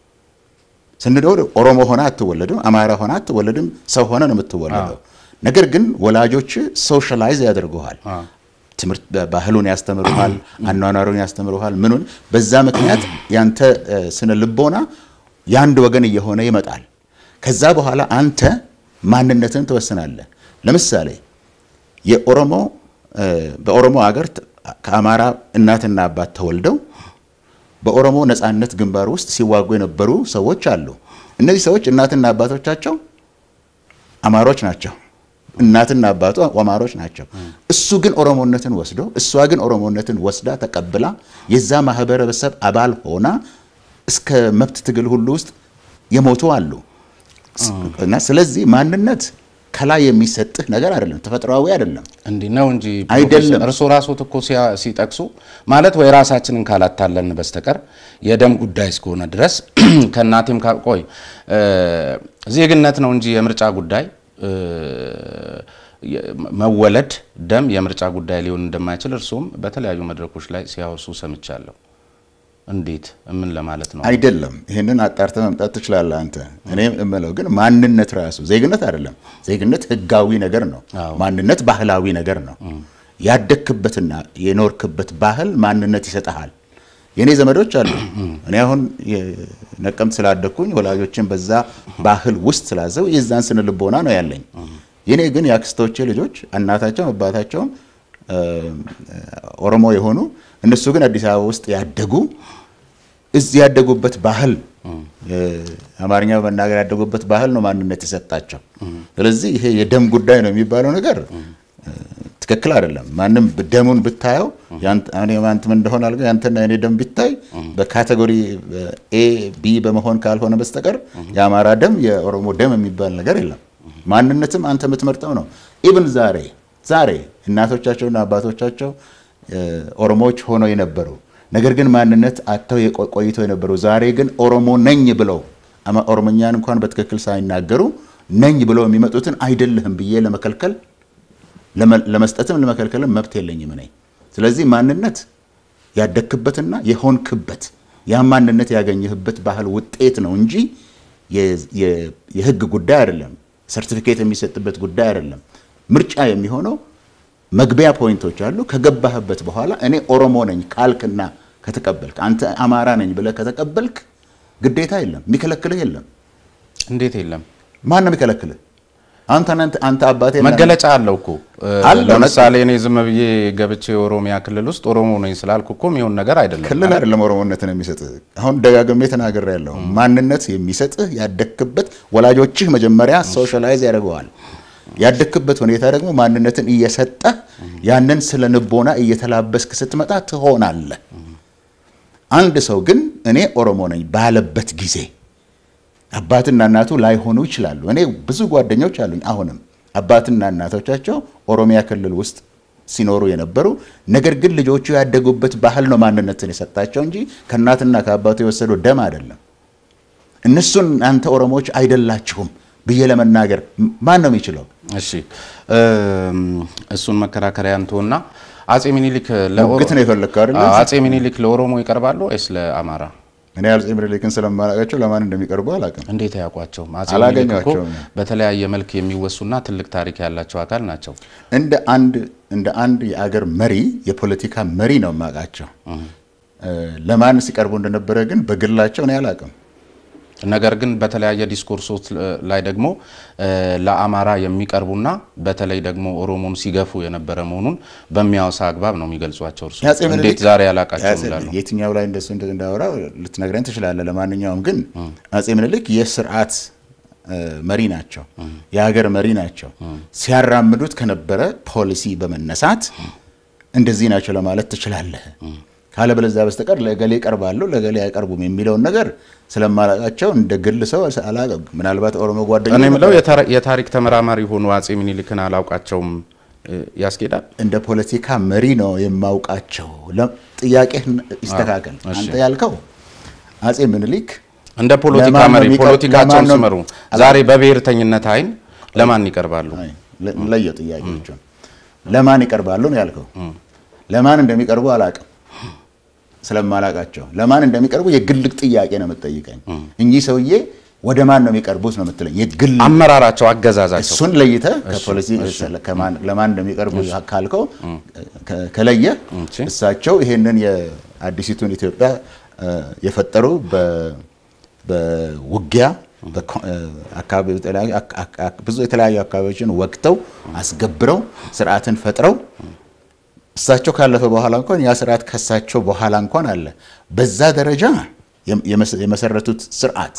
ስንደውል ኦሮሞ ሆነ አትወለድም፣ አማራ ሆነ አትወለድም፣ ሰው ሆነ ነው የምትወለደው። ነገር ግን ወላጆች ሶሻላይዝ ያደርጉሃል። ትምህርት ባህሉን ያስተምሩሃል፣ አኗኗሩን ያስተምሩሃል፣ ምኑን። በዛ ምክንያት ያንተ ስነ ልቦና የአንድ ወገን እየሆነ ይመጣል። ከዛ በኋላ አንተ ማንነትን ትወስናለህ። ለምሳሌ የኦሮሞ በኦሮሞ አገር ከአማራ እናትና አባት ተወልደው በኦሮሞ ነጻነት ግንባር ውስጥ ሲዋጉ የነበሩ ሰዎች አሉ። እነዚህ ሰዎች እናትና አባቶቻቸው አማሮች ናቸው። እናትና አባቱ አማሮች ናቸው። እሱ ግን ኦሮሞነትን ወስዶ እሷ ግን ኦሮሞነትን ወስዳ ተቀብላ የዛ ማህበረሰብ አባል ሆና እስከ መብት ትግል ሁሉ ውስጥ የሞቱ አሉ እና ስለዚህ ማንነት ከላይ የሚሰጥህ ነገር አይደለም፣ ተፈጥሯዊ አይደለም። እንዲህ ነው እንጂ አይደለም። እርስዎ ራስዎት እኮ ሲጠቅሱ ማለት ወይ ራሳችንን ካላታለን በስተቀር የደም ጉዳይ እስከሆነ ድረስ ከእናቴም ቆይ ዜግነት ነው እንጂ የምርጫ ጉዳይ መወለድ ደም የምርጫ ጉዳይ ሊሆን እንደማይችል እርስዎም በተለያዩ መድረኮች ላይ ሲያወሱ ሰምቻለሁ። እንዴት ምን ለማለት ነው? አይደለም። ይህንን አጣርተ መምጣት ትችላለህ አንተ። እኔ የምለው ግን ማንነት ራሱ ዜግነት አይደለም። ዜግነት ህጋዊ ነገር ነው። ማንነት ባህላዊ ነገር ነው። ያደግክበትና የኖርክበት ባህል ማንነት ይሰጠሃል። የእኔ ዘመዶች አሉ። እኔ አሁን ነቀምት ስላደግኩኝ ወላጆችን በዛ ባህል ውስጥ ስላዘው የዛን ስነ ልቦና ነው ያለኝ። የኔ ግን የአክስቶቼ ልጆች እናታቸውም አባታቸውም ኦሮሞ የሆኑ እነሱ ግን አዲስ አበባ ውስጥ ያደጉ እዚህ ያደጉበት ባህል አማርኛ በመናገር ያደጉበት ባህል ነው ማንነት የሰጣቸው። ስለዚህ ይሄ የደም ጉዳይ ነው የሚባለው ነገር ትክክል አይደለም። ማንም ደሙን ብታየው ያንተም እንደሆነ አልገ ያንተና የኔ ደም ቢታይ በካቴጎሪ ኤ ቢ በመሆን ካልሆነ በስተቀር የአማራ ደም የኦሮሞ ደም የሚባል ነገር የለም። ማንነትም አንተ የምትመርጠው ነው። ኢብን ዛሬ ዛሬ እናቶቻቸውና አባቶቻቸው ኦሮሞዎች ሆነው የነበሩ ነገር ግን ማንነት አጥተው ቆይተው የነበሩ ዛሬ ግን ኦሮሞ ነኝ ብለው ኦሮሞኛን እንኳን በትክክል ሳይናገሩ ነኝ ብለው የሚመጡትን አይደለህም ብዬ ለመከልከል ለመስጠትም ለመከልከልም መብት የለኝም ነኝ። ስለዚህ ማንነት ያደክበትና የሆንክበት ያ ማንነት ያገኘህበት ባህል ውጤት ነው እንጂ የህግ ጉዳይ አይደለም። ሰርቲፊኬት የሚሰጥበት ጉዳይ አይደለም። ምርጫ የሚሆነው መግቢያ ፖይንቶች አሉ። ከገባህበት በኋላ እኔ ኦሮሞ ነኝ ካልክና ከተቀበልክ፣ አንተ አማራ ነኝ ብለህ ከተቀበልክ ግዴታ የለም፣ የሚከለክልህ የለም። እንዴት የለም? ማን ነው የሚከለክልህ? አንተ አንተ አባቴ መገለጫ አለው እኮ። ለምሳሌ እኔ ዝም ብዬ ገብቼ ኦሮሚያ ክልል ውስጥ ኦሮሞ ነኝ ስላልኩ እኮ የሚሆን ነገር አይደለም። ክልል አይደለም ኦሮሞነትን የሚሰጥህ። አሁን ደጋግሜ ተናገር ያለሁ ማንነት የሚሰጥህ ያደግክበት ወላጆችህ መጀመሪያ ሶሻላይዝ ያደርገዋል። ያደክበት ሁኔታ ደግሞ ማንነትን እየሰጠ ያንን ስለ ንቦና እየተላበስክ ስትመጣ ትሆናለህ። አንድ ሰው ግን እኔ ኦሮሞ ነኝ ባለበት ጊዜ አባትና እናቱ ላይሆኑ ይችላሉ። እኔ ብዙ ጓደኞች አሉኝ አሁንም አባትና እናቶቻቸው ኦሮሚያ ክልል ውስጥ ሲኖሩ የነበሩ ነገር ግን ልጆቹ ያደጉበት ባህል ነው ማንነትን የሰጣቸው እንጂ ከእናትና ከአባቱ የወሰደው ደም አይደለም። እነሱን አንተ ኦሮሞዎች አይደላችሁም ብዬ ለመናገር ማን ነው የሚችለው? እሺ እሱን መከራከሪያ እንተውና አጼ ሚኒሊክ ለግት ነው የፈለግከው አይደል? አጼ ሚኒሊክ ለኦሮሞ ይቀርባሉ ወይስ ለአማራ? እኔ አጼ ሚኒሊክን ስለማላውቃቸው ለማን እንደሚቀርቡ አላውቅም። እንዴት አያውቋቸውም? አጼ ሚኒሊክ በተለያየ መልክ የሚወሱና ትልቅ ታሪክ ያላቸው አካል ናቸው። እንደ አንድ እንደ አንድ የአገር መሪ የፖለቲካ መሪ ነው የማውቃቸው። ለማን ሲቀርቡ እንደነበረ ግን በግላቸው እኔ አላውቅም። ነገር ግን በተለያየ ዲስኮርሶች ላይ ደግሞ ለአማራ የሚቀርቡና በተለይ ደግሞ ኦሮሞን ሲገፉ የነበረ መሆኑን በሚያወሳ አግባብ ነው የሚገልጿቸው። እርሱ እንዴት ዛሬ ያላቃቸው ይላሉ። የትኛው ላይ እንደሱ እንዳወራ ልትነግረኝ ትችላለህ። ለማንኛውም ግን አጼ ምኒልክ የስርዓት መሪ ናቸው፣ የሀገር መሪ ናቸው። ሲያራምዱት ከነበረ ፖሊሲ በመነሳት እንደዚህ ናቸው ለማለት ትችላለህ። ካለበለዚያ በስተቀር ለገሌ ቀርባለሁ ለገሌ አይቀርቡም የሚለውን ነገር ስለማላቃቸው እንደ ግል ሰው አላቅም። ምናልባት ኦሮሞ ጓደኛ እኔ የምለው የታሪክ ተመራማሪ ሆኑ አጼ ምኒልክን አላውቃቸውም ያስኬዳል። እንደ ፖለቲካ መሪ ነው የማውቃቸው። ጥያቄ ይስተካከል። አንተ ያልከው አጼ ምኒልክ እንደ ፖለቲካ መሪ ፖለቲካቸውን ስመሩ ዛሬ በብሔርተኝነት አይን ለማን ይቀርባሉ? ለየ ጥያቄ ለማን ይቀርባሉ ነው ያልከው። ለማን እንደሚቀርቡ አላቅም። ስለማላቃቸው ለማን እንደሚቀርቡ የግልቅ ጥያቄ ነው የምትጠይቀኝ። እኚህ ሰውዬ ወደ ማን ነው የሚቀርቡት ነው የምትለኝ። የግል አመራራቸው፣ አገዛዛቸው እሱን ለይተ ከፖሊሲ ለማን እንደሚቀርቡ ካልከው ከለየ እሳቸው ይሄንን የአዲሲቱን ኢትዮጵያ የፈጠሩ በውጊያ ብዙ የተለያዩ አካባቢዎችን ወቅተው አስገብረው ስርዓትን ፈጥረው እሳቸው ካለፈ በኋላ እንኳን ያ ስርዓት ከሳቸው በኋላ እንኳን አለ። በዛ ደረጃ የመሰረቱት ስርዓት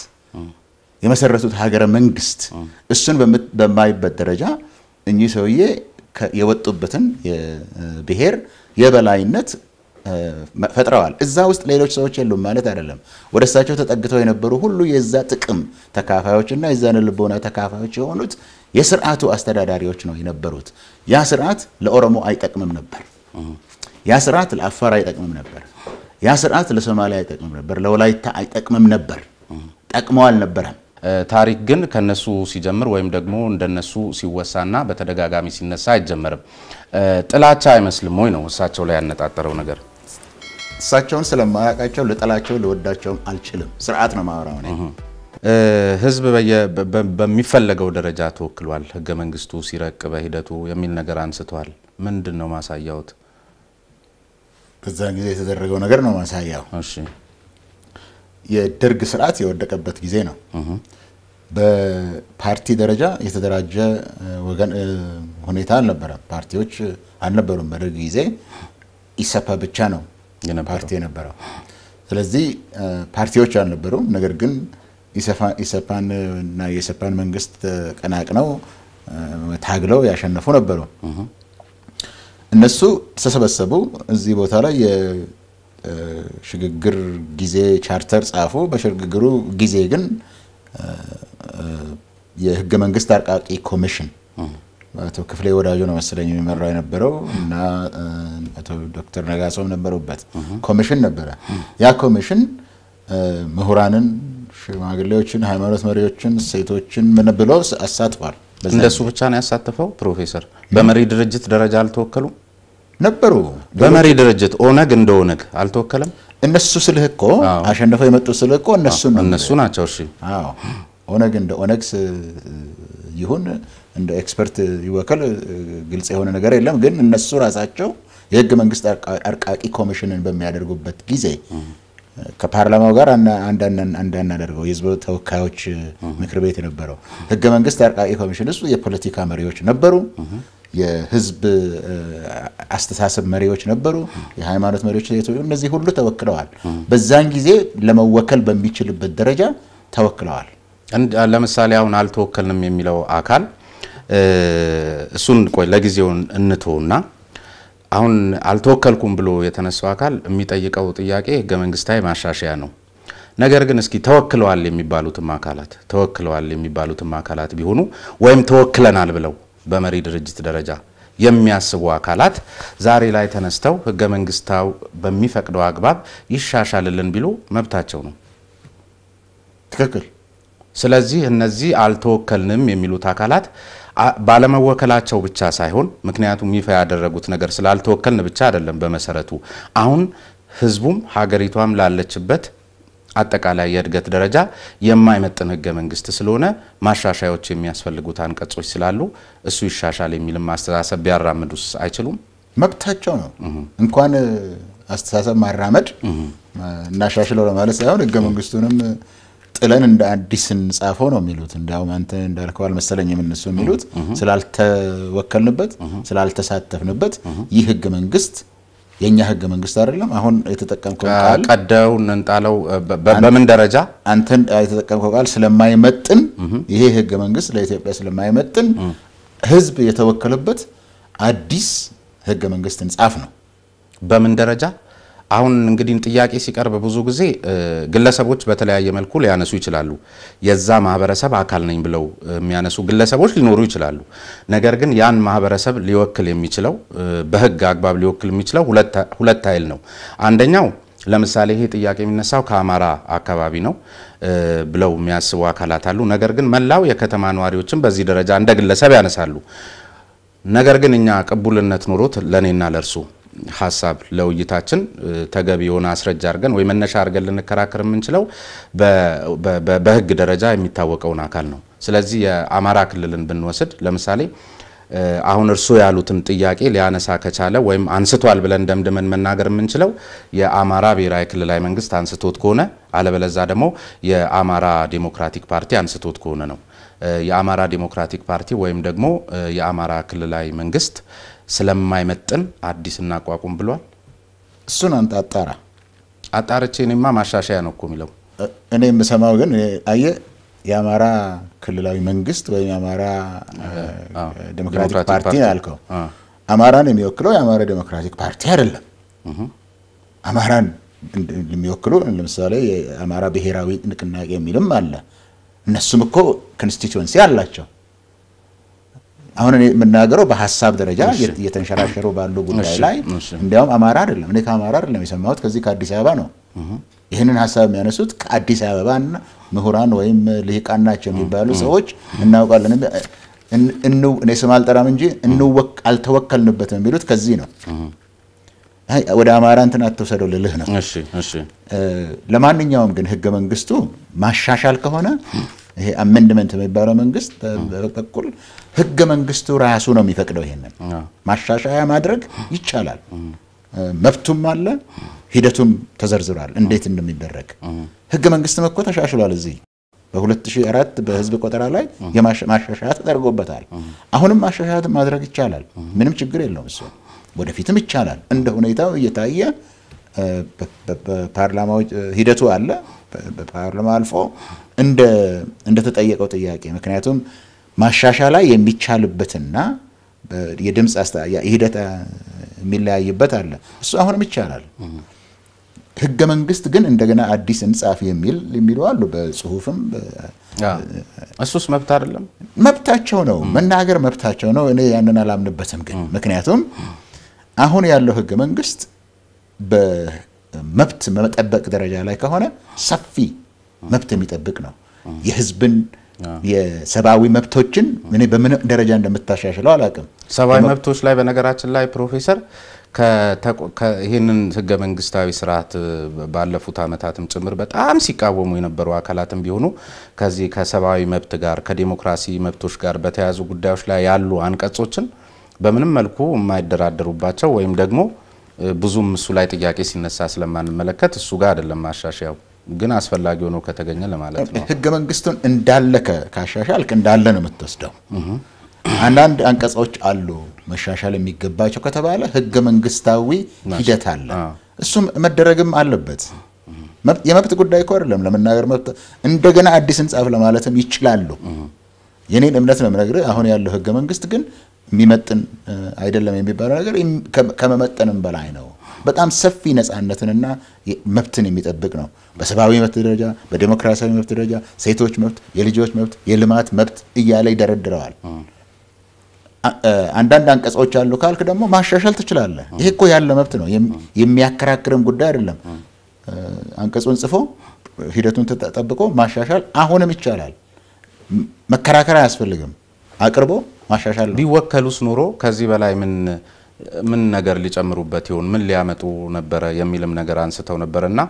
የመሰረቱት ሀገረ መንግስት እሱን በማይበት ደረጃ እኚህ ሰውዬ የወጡበትን ብሔር የበላይነት ፈጥረዋል። እዛ ውስጥ ሌሎች ሰዎች የሉም ማለት አይደለም። ወደ እሳቸው ተጠግተው የነበሩ ሁሉ የዛ ጥቅም ተካፋዮችና የዛን ልቦና ተካፋዮች የሆኑት የስርዓቱ አስተዳዳሪዎች ነው የነበሩት። ያ ስርዓት ለኦሮሞ አይጠቅምም ነበር። ያ ስርዓት ለአፋር አይጠቅምም ነበር። ያ ስርዓት ለሶማሊያ አይጠቅምም ነበር። ለወላይታ አይጠቅምም ነበር። ጠቅሞ አልነበረም። ታሪክ ግን ከነሱ ሲጀምር ወይም ደግሞ እንደነሱ ሲወሳና በተደጋጋሚ ሲነሳ አይጀመርም። ጥላቻ አይመስልም ወይ ነው እሳቸው ላይ ያነጣጠረው ነገር። እሳቸውን ስለማያውቃቸው ልጠላቸው ልወዳቸውም አልችልም። ስርዓት ነው ማወራው ህዝብ በሚፈለገው ደረጃ ተወክሏል። ህገ መንግስቱ ሲረቅ በሂደቱ የሚል ነገር አንስተዋል። ምንድን ነው ማሳያውት? በዛን ጊዜ የተደረገው ነገር ነው ማሳያው። የደርግ ስርዓት የወደቀበት ጊዜ ነው። በፓርቲ ደረጃ የተደራጀ ወገን ሁኔታ አልነበረም። ፓርቲዎች አልነበሩም። በደርግ ጊዜ ኢሰፓ ብቻ ነው ፓርቲ የነበረው። ስለዚህ ፓርቲዎች አልነበሩም። ነገር ግን ኢሰፓን እና የኢሰፓን መንግስት ቀናቅነው ታግለው ያሸነፉ ነበሩ። እነሱ ተሰበሰቡ። እዚህ ቦታ ላይ የሽግግር ጊዜ ቻርተር ጻፉ። በሽግግሩ ጊዜ ግን የህገ መንግስት አርቃቂ ኮሚሽን አቶ ክፍሌ ወዳጆ ነው መሰለኝ የሚመራው የነበረው እና አቶ ዶክተር ነጋሶም ነበሩበት። ኮሚሽን ነበረ። ያ ኮሚሽን ምሁራንን፣ ሽማግሌዎችን፣ ሃይማኖት መሪዎችን፣ ሴቶችን ምን ብሎ አሳትፏል። እንደሱ ብቻ ነው ያሳተፈው? ፕሮፌሰር በመሪ ድርጅት ደረጃ አልተወከሉም? ነበሩ። በመሪ ድርጅት ኦነግ እንደ ኦነግ አልተወከለም። እነሱ ስልህ እኮ አሸንፈው የመጡ ስልህ እኮ እነሱ ነው እነሱ ናቸው። እሺ አዎ፣ ኦነግ እንደ ኦነግ ይሁን እንደ ኤክስፐርት ይወከል ግልጽ የሆነ ነገር የለም። ግን እነሱ ራሳቸው የህገ መንግስት አርቃቂ ኮሚሽንን በሚያደርጉበት ጊዜ ከፓርላማው ጋር እንዳናደርገው የህዝብ ተወካዮች ምክር ቤት የነበረው ህገ መንግስት አርቃቂ ኮሚሽን እሱ የፖለቲካ መሪዎች ነበሩ። የህዝብ አስተሳሰብ መሪዎች ነበሩ፣ የሃይማኖት መሪዎች፣ እነዚህ ሁሉ ተወክለዋል። በዛን ጊዜ ለመወከል በሚችልበት ደረጃ ተወክለዋል። ለምሳሌ አሁን አልተወከልንም የሚለው አካል እሱን ቆይ ለጊዜው እንትውና አሁን አልተወከልኩም ብሎ የተነሳው አካል የሚጠይቀው ጥያቄ ህገ መንግስታዊ ማሻሻያ ነው። ነገር ግን እስኪ ተወክለዋል የሚባሉትም አካላት ተወክለዋል የሚባሉትም አካላት ቢሆኑ ወይም ተወክለናል ብለው በመሪ ድርጅት ደረጃ የሚያስቡ አካላት ዛሬ ላይ ተነስተው ህገ መንግስታው በሚፈቅደው አግባብ ይሻሻልልን ቢሉ መብታቸው ነው። ትክክል። ስለዚህ እነዚህ አልተወከልንም የሚሉት አካላት ባለመወከላቸው ብቻ ሳይሆን ምክንያቱም ይፋ ያደረጉት ነገር ስላልተወከልን ብቻ አይደለም። በመሰረቱ አሁን ህዝቡም ሀገሪቷም ላለችበት አጠቃላይ የእድገት ደረጃ የማይመጥን ህገ መንግስት ስለሆነ ማሻሻያዎች የሚያስፈልጉት አንቀጾች ስላሉ እሱ ይሻሻል የሚልም አስተሳሰብ ቢያራምዱስ አይችሉም? መብታቸው ነው። እንኳን አስተሳሰብ ማራመድ እናሻሽለው ለማለት ሳይሆን ህገ መንግስቱንም ጥለን እንደ አዲስ እንጻፈው ነው የሚሉት። እንዲያውም አንተ እንዳልከው አልመሰለኝም የምንሱ የሚሉት ስላልተወከልንበት ስላልተሳተፍንበት ይህ ህገ መንግስት የኛ ህገ መንግስት አይደለም። አሁን የተጠቀምከው ቃል ቀደው እንንጣለው በምን ደረጃ አንተን የተጠቀምከው ቃል ስለማይመጥን ይሄ ህገ መንግስት ለኢትዮጵያ ስለማይመጥን ህዝብ የተወከለበት አዲስ ህገ መንግስት ጻፍ ነው። በምን ደረጃ አሁን እንግዲህ ጥያቄ ሲቀርብ ብዙ ጊዜ ግለሰቦች በተለያየ መልኩ ሊያነሱ ይችላሉ። የዛ ማህበረሰብ አካል ነኝ ብለው የሚያነሱ ግለሰቦች ሊኖሩ ይችላሉ። ነገር ግን ያን ማህበረሰብ ሊወክል የሚችለው በህግ አግባብ ሊወክል የሚችለው ሁለት ኃይል ነው። አንደኛው ለምሳሌ ይሄ ጥያቄ የሚነሳው ከአማራ አካባቢ ነው ብለው የሚያስቡ አካላት አሉ። ነገር ግን መላው የከተማ ነዋሪዎችን በዚህ ደረጃ እንደ ግለሰብ ያነሳሉ። ነገር ግን እኛ ቅቡልነት ኑሮት ለእኔና ለእርሱ ሀሳብ ለውይይታችን ተገቢ የሆነ አስረጃ አድርገን ወይ መነሻ አድርገን ልንከራከር የምንችለው በህግ ደረጃ የሚታወቀውን አካል ነው። ስለዚህ የአማራ ክልልን ብንወስድ ለምሳሌ አሁን እርስዎ ያሉትን ጥያቄ ሊያነሳ ከቻለ ወይም አንስቷል ብለን ደምድመን መናገር የምንችለው የአማራ ብሔራዊ ክልላዊ መንግስት አንስቶት ከሆነ አለበለዛ ደግሞ የአማራ ዴሞክራቲክ ፓርቲ አንስቶት ከሆነ ነው። የአማራ ዴሞክራቲክ ፓርቲ ወይም ደግሞ የአማራ ክልላዊ መንግስት ስለማይመጥን አዲስ እናቋቁም ብሏል። እሱን አንተ አጣራ። አጣርቼ እኔማ ማሻሻያ ነው እኮ የሚለው እኔ የምሰማው ግን አየ የአማራ ክልላዊ መንግስት ወይም የአማራ ዴሞክራቲክ ፓርቲ ያልከው አማራን የሚወክለው የአማራ ዴሞክራቲክ ፓርቲ አይደለም። አማራን የሚወክሉ ለምሳሌ የአማራ ብሔራዊ ንቅናቄ የሚልም አለ። እነሱም እኮ ኮንስቲትዌንሲ አላቸው። አሁን እኔ የምናገረው በሀሳብ ደረጃ እየተንሸራሸሩ ባሉ ጉዳይ ላይ እንዲያውም አማራ አይደለም፣ እኔ ከአማራ አይደለም የሰማሁት፣ ከዚህ ከአዲስ አበባ ነው። ይህንን ሀሳብ የሚያነሱት ከአዲስ አበባና ምሁራን ወይም ልሂቃን ናቸው የሚባሉ ሰዎች እናውቃለን። እኔ ስም አልጠራም እንጂ አልተወከልንበትም የሚሉት ከዚህ ነው። ወደ አማራ እንትን አትውሰደው ልልህ ነው። ለማንኛውም ግን ህገ መንግስቱ ማሻሻል ከሆነ ይሄ አሜንድመንት የሚባለው መንግስት በኩል ህገ መንግስቱ ራሱ ነው የሚፈቅደው። ይሄንን ማሻሻያ ማድረግ ይቻላል፣ መብቱም አለ፣ ሂደቱም ተዘርዝሯል፣ እንዴት እንደሚደረግ። ህገ መንግስትም እኮ ተሻሽሏል። እዚህ በ2004 በህዝብ ቆጠራ ላይ ማሻሻያ ተደርጎበታል። አሁንም ማሻሻያ ማድረግ ይቻላል፣ ምንም ችግር የለውም እሱ። ወደፊትም ይቻላል፣ እንደ ሁኔታው እየታየ በፓርላማው ሂደቱ አለ። በፓርላማ አልፎ እንደ እንደተጠየቀው ጥያቄ ምክንያቱም ማሻሻላ የሚቻልበትና የድምፅ ሂደት የሚለያይበት አለ። እሱ አሁንም ይቻላል። ህገ መንግስት ግን እንደገና አዲስ እንጻፍ የሚል የሚሉ አሉ። በጽሁፍም እሱስ መብት አይደለም? መብታቸው ነው፣ መናገር መብታቸው ነው። እኔ ያንን አላምንበትም ግን ምክንያቱም አሁን ያለው ህገ መንግስት በመብት መጠበቅ ደረጃ ላይ ከሆነ ሰፊ መብት የሚጠብቅ ነው። የህዝብን የሰብአዊ መብቶችን እኔ በምን ደረጃ እንደምታሻሽለው አላውቅም። ሰብአዊ መብቶች ላይ በነገራችን ላይ ፕሮፌሰር ይህንን ህገ መንግስታዊ ስርዓት ባለፉት ዓመታትም ጭምር በጣም ሲቃወሙ የነበሩ አካላትም ቢሆኑ ከዚህ ከሰብአዊ መብት ጋር ከዲሞክራሲ መብቶች ጋር በተያያዙ ጉዳዮች ላይ ያሉ አንቀጾችን በምንም መልኩ የማይደራደሩባቸው ወይም ደግሞ ብዙም እሱ ላይ ጥያቄ ሲነሳ ስለማንመለከት እሱ ጋር አይደለም ማሻሻያው ግን አስፈላጊ ሆኖ ከተገኘ ለማለት ነው። ህገ መንግስቱን እንዳለ ካሻሻልክ እንዳለ ነው የምትወስደው። አንዳንድ አንቀጾች አሉ መሻሻል የሚገባቸው ከተባለ ህገ መንግስታዊ ሂደት አለ። እሱም መደረግም አለበት። የመብት ጉዳይ እኮ አይደለም ለመናገር መብት። እንደገና አዲስ እንጻፍ ለማለትም ይችላሉ። የኔን እምነት ነው የምነግርህ። አሁን ያለው ህገ መንግስት ግን የሚመጥን አይደለም የሚባለው ነገር ከመመጠንም በላይ ነው። በጣም ሰፊ ነፃነትንና መብትን የሚጠብቅ ነው። በሰብአዊ መብት ደረጃ፣ በዴሞክራሲያዊ መብት ደረጃ፣ ሴቶች መብት፣ የልጆች መብት፣ የልማት መብት እያለ ይደረድረዋል። አንዳንድ አንቀጾች አሉ ካልክ ደግሞ ማሻሻል ትችላለህ። ይሄ እኮ ያለ መብት ነው፣ የሚያከራክርም ጉዳይ አይደለም። አንቀጹን ጽፎ ሂደቱን ተጠብቆ ማሻሻል አሁንም ይቻላል። መከራከር አያስፈልግም። አቅርቦ ማሻሻል ነው። ቢወከሉስ ኑሮ ከዚህ በላይ ምን ምን ነገር ሊጨምሩበት ይሆን ምን ሊያመጡ ነበረ የሚልም ነገር አንስተው ነበረ እና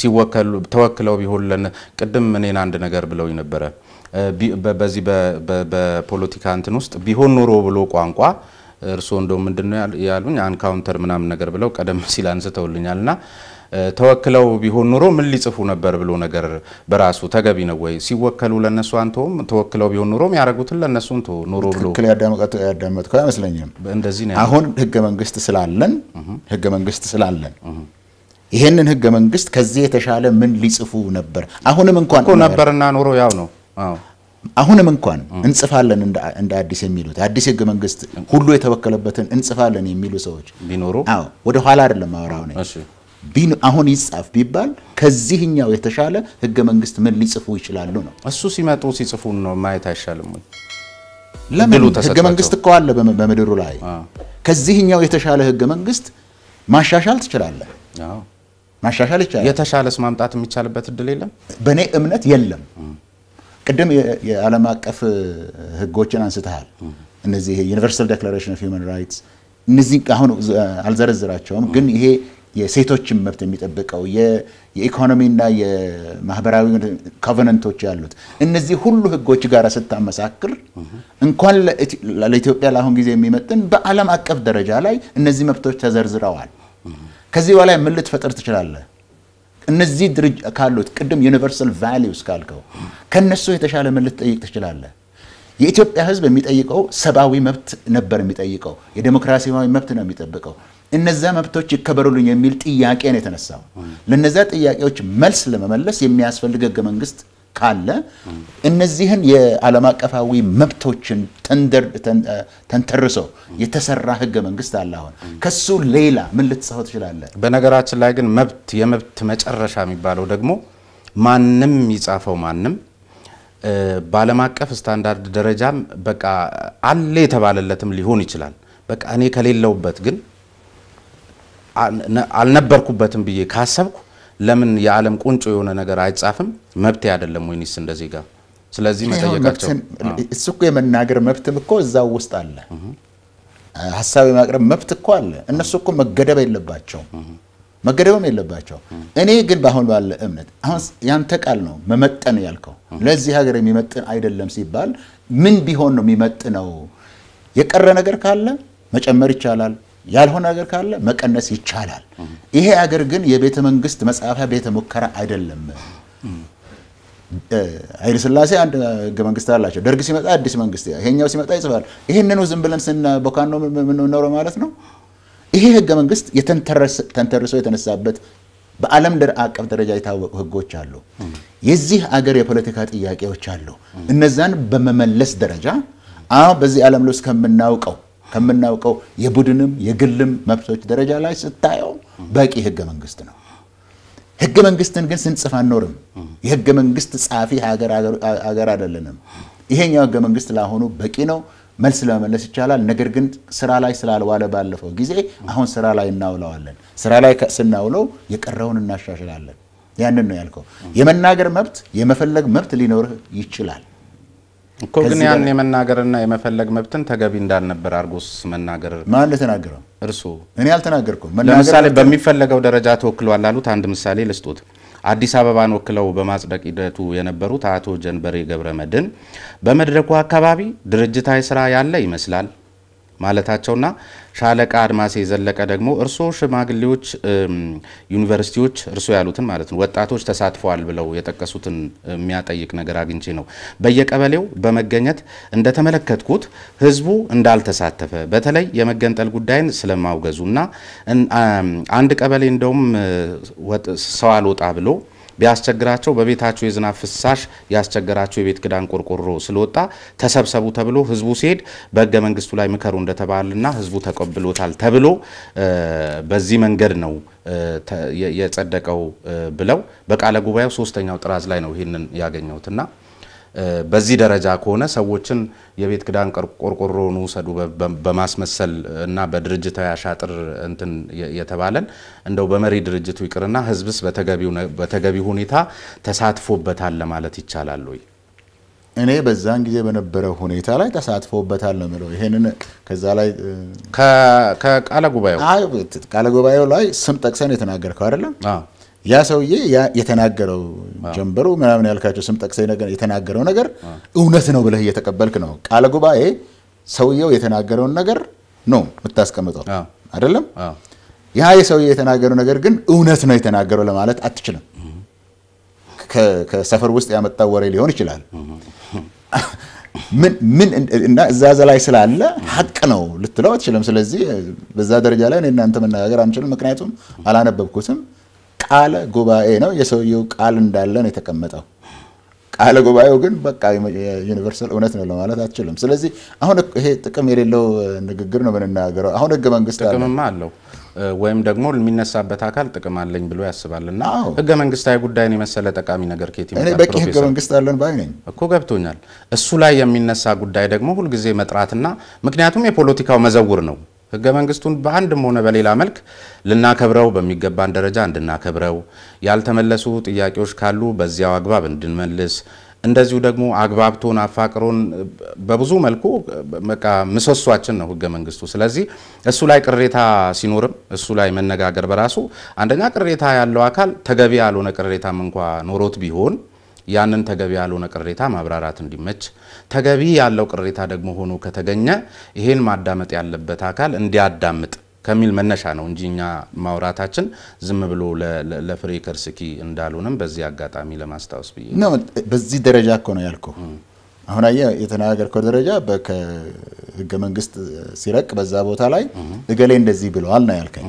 ሲወከሉ ተወክለው ቢሆን ቅድም እኔን አንድ ነገር ብለው ነበረ በዚህ በፖለቲካ እንትን ውስጥ ቢሆን ኖሮ ብሎ ቋንቋ እርስዎ እንደው ምንድነው ያሉኝ አንካውንተር ምናምን ነገር ብለው ቀደም ሲል አንስተውልኛል እና ተወክለው ቢሆን ኑሮ ምን ሊጽፉ ነበር ብሎ ነገር በራሱ ተገቢ ነው ወይ? ሲወከሉ ለነሱ አንተውም፣ ተወክለው ቢሆን ኑሮ የሚያደርጉትን ለነሱ እንቶ ኑሮ ብሎ ትክክል ያዳመጥከው አይመስለኝም። እንደዚህ ነው። አሁን ህገ መንግስት ስላለን ህገ መንግስት ስላለን ይሄንን ህገ መንግስት ከዚህ የተሻለ ምን ሊጽፉ ነበር? አሁንም እንኳን እኮ ነበርና ኑሮ ያው ነው። አሁንም እንኳን እንጽፋለን እንደ አዲስ የሚሉት አዲስ ህገ መንግስት ሁሉ የተወከለበትን እንጽፋለን የሚሉ ሰዎች ቢኖሩ፣ አዎ ወደ ኋላ አይደለም ማወራው ነኝ አሁን ይጻፍ ቢባል ከዚህኛው የተሻለ ህገ መንግስት ምን ሊጽፉ ይችላሉ ነው። እሱ ሲመጡ ሲጽፉ ነው ማየት አይሻልም ወይ? ለምን ህገ መንግስት እኮ አለ በምድሩ ላይ። ከዚህኛው የተሻለ ህገ መንግስት ማሻሻል ትችላለህ። ማሻሻል ይቻላል። የተሻለስ ማምጣት የሚቻልበት እድል የለም? በእኔ እምነት የለም። ቅድም የዓለም አቀፍ ህጎችን አንስተሃል። እነዚህ ዩኒቨርሳል ዴክላሬሽን ኦፍ ሂውማን ራይትስ እነዚህ አሁን አልዘረዝራቸውም፣ ግን ይሄ የሴቶችን መብት የሚጠብቀው የኢኮኖሚና የማህበራዊ ኮቨነንቶች ያሉት እነዚህ ሁሉ ህጎች ጋር ስታመሳክር እንኳን ለኢትዮጵያ ለአሁን ጊዜ የሚመጥን በዓለም አቀፍ ደረጃ ላይ እነዚህ መብቶች ተዘርዝረዋል። ከዚህ በላይ ምን ልትፈጥር ትችላለህ? እነዚህ ድርጅ ካሉት ቅድም ዩኒቨርሳል ቫሊዩስ ካልከው ከነሱ የተሻለ ምን ልትጠይቅ ትችላለህ? የኢትዮጵያ ህዝብ የሚጠይቀው ሰብአዊ መብት ነበር የሚጠይቀው፣ የዴሞክራሲያዊ መብት ነው የሚጠብቀው። እነዛ መብቶች ይከበሩልኝ የሚል ጥያቄ ነው የተነሳው። ለነዛ ጥያቄዎች መልስ ለመመለስ የሚያስፈልግ ህገ መንግስት ካለ እነዚህን የዓለም አቀፋዊ መብቶችን ተንተርሶ የተሰራ ህገ መንግስት አለ። አሁን ከሱ ሌላ ምን ልትጽፈው ትችላለህ? በነገራችን ላይ ግን መብት የመብት መጨረሻ የሚባለው ደግሞ ማንም ይጻፈው ማንም በዓለም አቀፍ ስታንዳርድ ደረጃም በቃ አለ የተባለለትም ሊሆን ይችላል። በቃ እኔ ከሌለውበት ግን አልነበርኩበትም ብዬ ካሰብኩ ለምን የዓለም ቁንጮ የሆነ ነገር አይጻፍም? መብቴ አይደለም ወይኒስ እንደ ዜጋ? ስለዚህ መጠየቃቸው እሱ እኮ የመናገር መብትም እኮ እዛው ውስጥ አለ። ሀሳብ የማቅረብ መብት እኮ አለ። እነሱ እኮ መገደብ የለባቸው መገደብም የለባቸው። እኔ ግን በአሁን ባለ እምነት አሁን ያንተ ቃል ነው መመጠን ያልከው ለዚህ ሀገር የሚመጥን አይደለም ሲባል ምን ቢሆን ነው የሚመጥነው? የቀረ ነገር ካለ መጨመር ይቻላል፣ ያልሆነ ነገር ካለ መቀነስ ይቻላል። ይሄ ሀገር ግን የቤተ መንግስት መጽሐፊያ ቤተ ሙከራ አይደለም። ኃይለ ሥላሴ አንድ ህገ መንግስት አላቸው። ደርግ ሲመጣ አዲስ መንግስት፣ ይሄኛው ሲመጣ ይጽፋል። ይህንኑ ዝም ብለን ስንቦካን ነው የምንኖረው ማለት ነው። ይሄ ህገ መንግስት ተንተርሶ የተነሳበት በዓለም አቀፍ ደረጃ የታወቁ ህጎች አሉ። የዚህ አገር የፖለቲካ ጥያቄዎች አሉ። እነዛን በመመለስ ደረጃ አሁን በዚህ ዓለም ላይ እስከምናውቀው ከምናውቀው የቡድንም የግልም መብቶች ደረጃ ላይ ስታየው በቂ ህገ መንግስት ነው። ህገ መንግስትን ግን ስንጽፍ አንኖርም። የህገ መንግስት ጻፊ ሀገር አይደለንም። ይሄኛው ህገ መንግስት ለአሁኑ በቂ ነው፣ መልስ ለመመለስ ይቻላል። ነገር ግን ስራ ላይ ስላልዋለ ባለፈው ጊዜ አሁን ስራ ላይ እናውለዋለን። ስራ ላይ ስናውለው የቀረውን እናሻሽላለን። ያንን ነው ያልከው። የመናገር መብት የመፈለግ መብት ሊኖርህ ይችላል። እኮ ግን ያን የመናገርና የመፈለግ መብትን ተገቢ እንዳልነበር አርጎስ መናገር ማን ለተናገረው? እርሱ እኔ አልተናገርኩም። ለምሳሌ በሚፈለገው ደረጃ ተወክሏል ላሉት አንድ ምሳሌ ልስጦት። አዲስ አበባን ወክለው በማጽደቅ ሂደቱ የነበሩት አቶ ጀንበሬ ገብረ በመድረኩ አካባቢ ድርጅታዊ ስራ ያለ ይመስላል ማለታቸውና ሻለቃ አድማሴ የዘለቀ ደግሞ እርሶ ሽማግሌዎች፣ ዩኒቨርሲቲዎች እርሶ ያሉትን ማለት ነው ወጣቶች ተሳትፈዋል ብለው የጠቀሱትን የሚያጠይቅ ነገር አግኝቼ ነው። በየቀበሌው በመገኘት እንደተመለከትኩት ህዝቡ እንዳልተሳተፈ በተለይ የመገንጠል ጉዳይን ስለማውገዙና አንድ ቀበሌ እንደውም ሰው አልወጣ ብሎ ቢያስቸግራቸው በቤታቸው የዝናብ ፍሳሽ ያስቸገራቸው የቤት ክዳን ቆርቆሮ ስለወጣ ተሰብሰቡ ተብሎ ህዝቡ ሲሄድ በህገ መንግስቱ ላይ ምከሩ እንደተባለና ህዝቡ ተቀብሎታል ተብሎ በዚህ መንገድ ነው የጸደቀው ብለው በቃለ ጉባኤው ሶስተኛው ጥራዝ ላይ ነው ይህንን ያገኘሁትና በዚህ ደረጃ ከሆነ ሰዎችን የቤት ክዳን ቆርቆሮን ውሰዱ በማስመሰል እና በድርጅታዊ አሻጥር እንትን የተባለን እንደው በመሪ ድርጅቱ ይቅርና ህዝብስ በተገቢ ሁኔታ ተሳትፎበታል ለማለት ይቻላል ወይ? እኔ በዛን ጊዜ በነበረው ሁኔታ ላይ ተሳትፎበታል ነው የምለው። ይሄንን ከዛ ላይ ከቃለ ጉባኤው ቃለ ጉባኤው ላይ ስም ጠቅሰን የተናገርከው አይደለም ያ ሰውዬ የተናገረው ጀንበሩ ምናምን ያልካቸው ስም ጠቅሰ የተናገረው ነገር እውነት ነው ብለህ እየተቀበልክ ነው። ቃለ ጉባኤ ሰውየው የተናገረውን ነገር ነው የምታስቀምጠው አይደለም። ያ የሰውዬ የተናገረው ነገር ግን እውነት ነው የተናገረው ለማለት አትችልም። ከሰፈር ውስጥ ያመጣው ወሬ ሊሆን ይችላል። ምን እና እዛ ላይ ስላለ ሀቅ ነው ልትለው አትችልም። ስለዚህ በዛ ደረጃ ላይ እናንተ መነጋገር አንችልም፣ ምክንያቱም አላነበብኩትም። ቃለ ጉባኤ ነው። የሰውየው ቃል እንዳለ ነው የተቀመጠው። ቃለ ጉባኤው ግን በቃ ዩኒቨርሳል እውነት ነው ለማለት አትችልም። ስለዚህ አሁን ይሄ ጥቅም የሌለው ንግግር ነው የምንናገረው። አሁን ህገ መንግስት ጥቅምማ አለው ወይም ደግሞ የሚነሳበት አካል ጥቅም አለኝ ብሎ ያስባል እና ህገ መንግስታዊ ጉዳይን የመሰለ ጠቃሚ ነገር ከየት ይመጣል? በቂ ህገ መንግስት አለን ባይ ነኝ እኮ ገብቶኛል። እሱ ላይ የሚነሳ ጉዳይ ደግሞ ሁልጊዜ መጥራትና ምክንያቱም የፖለቲካው መዘውር ነው ህገ መንግስቱን በአንድም ሆነ በሌላ መልክ ልናከብረው በሚገባን ደረጃ እንድናከብረው፣ ያልተመለሱ ጥያቄዎች ካሉ በዚያው አግባብ እንድንመልስ፣ እንደዚሁ ደግሞ አግባብቶን አፋቅሮን በብዙ መልኩ በቃ ምሰሷችን ነው ህገ መንግስቱ። ስለዚህ እሱ ላይ ቅሬታ ሲኖርም እሱ ላይ መነጋገር በራሱ አንደኛ ቅሬታ ያለው አካል ተገቢ ያልሆነ ቅሬታም እንኳ ኖሮት ቢሆን ያንን ተገቢ ያልሆነ ቅሬታ ማብራራት እንዲመች፣ ተገቢ ያለው ቅሬታ ደግሞ ሆኖ ከተገኘ ይሄን ማዳመጥ ያለበት አካል እንዲያዳምጥ ከሚል መነሻ ነው እንጂ እኛ ማውራታችን ዝም ብሎ ለፍሬ ከርስኪ እንዳልሆነም በዚህ አጋጣሚ ለማስታወስ ብዬ ነው። በዚህ ደረጃ እኮ ነው ያልከው። አሁን አየህ የተናገርከው ደረጃ ከህገ መንግስት ሲረቅ በዛ ቦታ ላይ እገሌ እንደዚህ ብለዋል ነው ያልከኝ።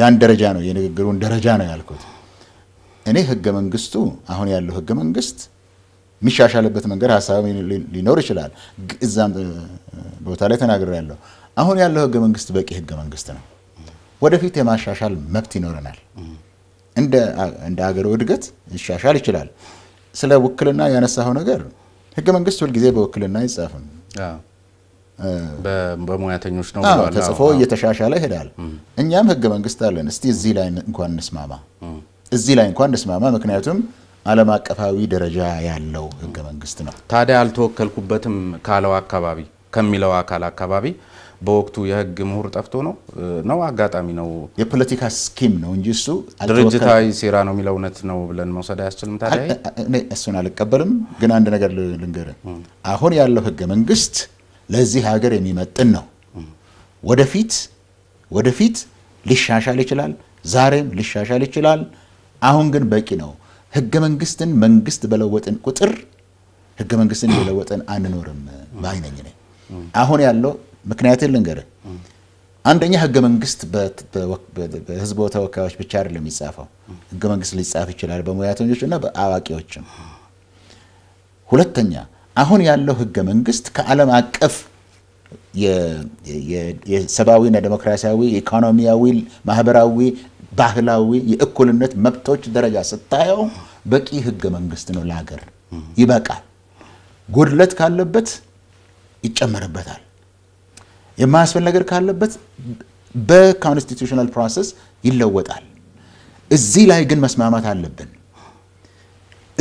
ያን ደረጃ ነው የንግግሩን ደረጃ ነው ያልኩት። እኔ ህገ መንግስቱ አሁን ያለው ህገ መንግስት የሚሻሻልበት መንገድ ሀሳብ ሊኖር ይችላል። እዛም ቦታ ላይ ያለው አሁን ያለው ህገ መንግስት በቂ ህገ መንግስት ነው። ወደፊት የማሻሻል መብት ይኖረናል። እንደ አገሩ እድገት ይሻሻል ይችላል። ስለ ውክልና ያነሳኸው ነገር ህገ መንግስት ሁልጊዜ በውክልና አይጻፍም። በሙያተኞች ነው ተጽፎ እየተሻሻለ ይሄዳል። እኛም ህገ መንግስት አለን። እስቲ እዚህ ላይ እንኳን እንስማማ። እዚህ ላይ እንኳን ደስማማ። ምክንያቱም ዓለም አቀፋዊ ደረጃ ያለው ህገ መንግስት ነው። ታዲያ አልተወከልኩበትም ካለው አካባቢ ከሚለው አካል አካባቢ በወቅቱ የህግ ምሁር ጠፍቶ ነው ነው አጋጣሚ ነው የፖለቲካ ስኪም ነው እንጂ እሱ ድርጅታዊ ሴራ ነው የሚለው እውነት ነው ብለን መውሰድ አያስችልም። ታዲያ እሱን አልቀበልም። ግን አንድ ነገር ልንገር፣ አሁን ያለው ህገ መንግስት ለዚህ ሀገር የሚመጥን ነው። ወደፊት ወደፊት ሊሻሻል ይችላል። ዛሬም ሊሻሻል ይችላል። አሁን ግን በቂ ነው። ህገ መንግስትን መንግስት በለወጥን ቁጥር ህገ መንግስትን የለወጠን አንኖርም ባይ ነኝ አሁን ያለው ምክንያት ልንገርህ። አንደኛ ህገ መንግስት በህዝብ ተወካዮች ብቻ አይደለም የሚጻፈው። ህገ መንግስት ሊጻፍ ይችላል በሙያተኞች እና በአዋቂዎችም። ሁለተኛ አሁን ያለው ህገ መንግስት ከዓለም አቀፍ የሰብአዊና ዴሞክራሲያዊ፣ ኢኮኖሚያዊ፣ ማህበራዊ ባህላዊ የእኩልነት መብቶች ደረጃ ስታየው በቂ ህገ መንግስት ነው ለሀገር ይበቃል። ጎድለት ካለበት ይጨመርበታል። የማያስፈል ነገር ካለበት በኮንስቲቱሽናል ፕሮሰስ ይለወጣል። እዚህ ላይ ግን መስማማት አለብን።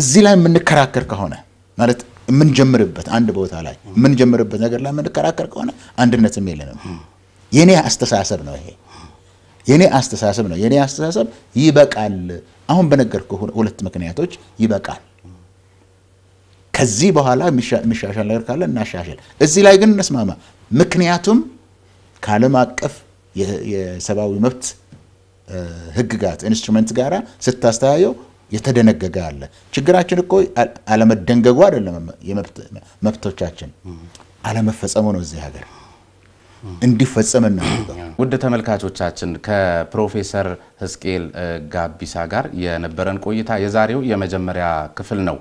እዚህ ላይ የምንከራከር ከሆነ ማለት የምንጀምርበት አንድ ቦታ ላይ የምንጀምርበት ነገር ላይ የምንከራከር ከሆነ አንድነትም የለንም። የእኔ አስተሳሰብ ነው ይሄ። የኔ አስተሳሰብ ነው። የኔ አስተሳሰብ ይበቃል። አሁን በነገርኩ ሁለት ምክንያቶች ይበቃል። ከዚህ በኋላ የሚሻሻል ነገር ካለ እናሻሽል። እዚህ ላይ ግን እንስማማ። ምክንያቱም ከዓለም አቀፍ የሰብአዊ መብት ህግጋት ኢንስትሩመንት ጋር ስታስተያየው የተደነገገ አለ። ችግራችን እኮ አለመደንገጉ አይደለም፣ የመብቶቻችን አለመፈጸሙ ነው እዚህ ሀገር እንዲፈጸም እናደርጋል። ውድ ተመልካቾቻችን ከፕሮፌሰር ሕዝቅኤል ጋቢሳ ጋር የነበረን ቆይታ የዛሬው የመጀመሪያ ክፍል ነው።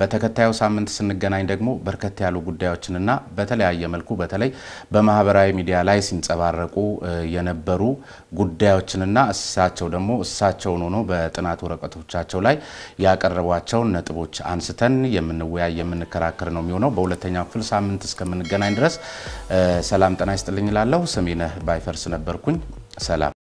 በተከታዩ ሳምንት ስንገናኝ ደግሞ በርከት ያሉ ጉዳዮችንና በተለያየ መልኩ በተለይ በማህበራዊ ሚዲያ ላይ ሲንጸባረቁ የነበሩ ጉዳዮችንና እሳቸው ደግሞ እሳቸውን ሆኖ በጥናት ወረቀቶቻቸው ላይ ያቀረቧቸውን ነጥቦች አንስተን የምንወያይ የምንከራከር ነው የሚሆነው። በሁለተኛው ክፍል ሳምንት እስከምንገናኝ ድረስ ሰላም ጤና ይስጥልኝ እላለሁ። ስሜነህ ባይፈርስ ነበርኩኝ። ሰላም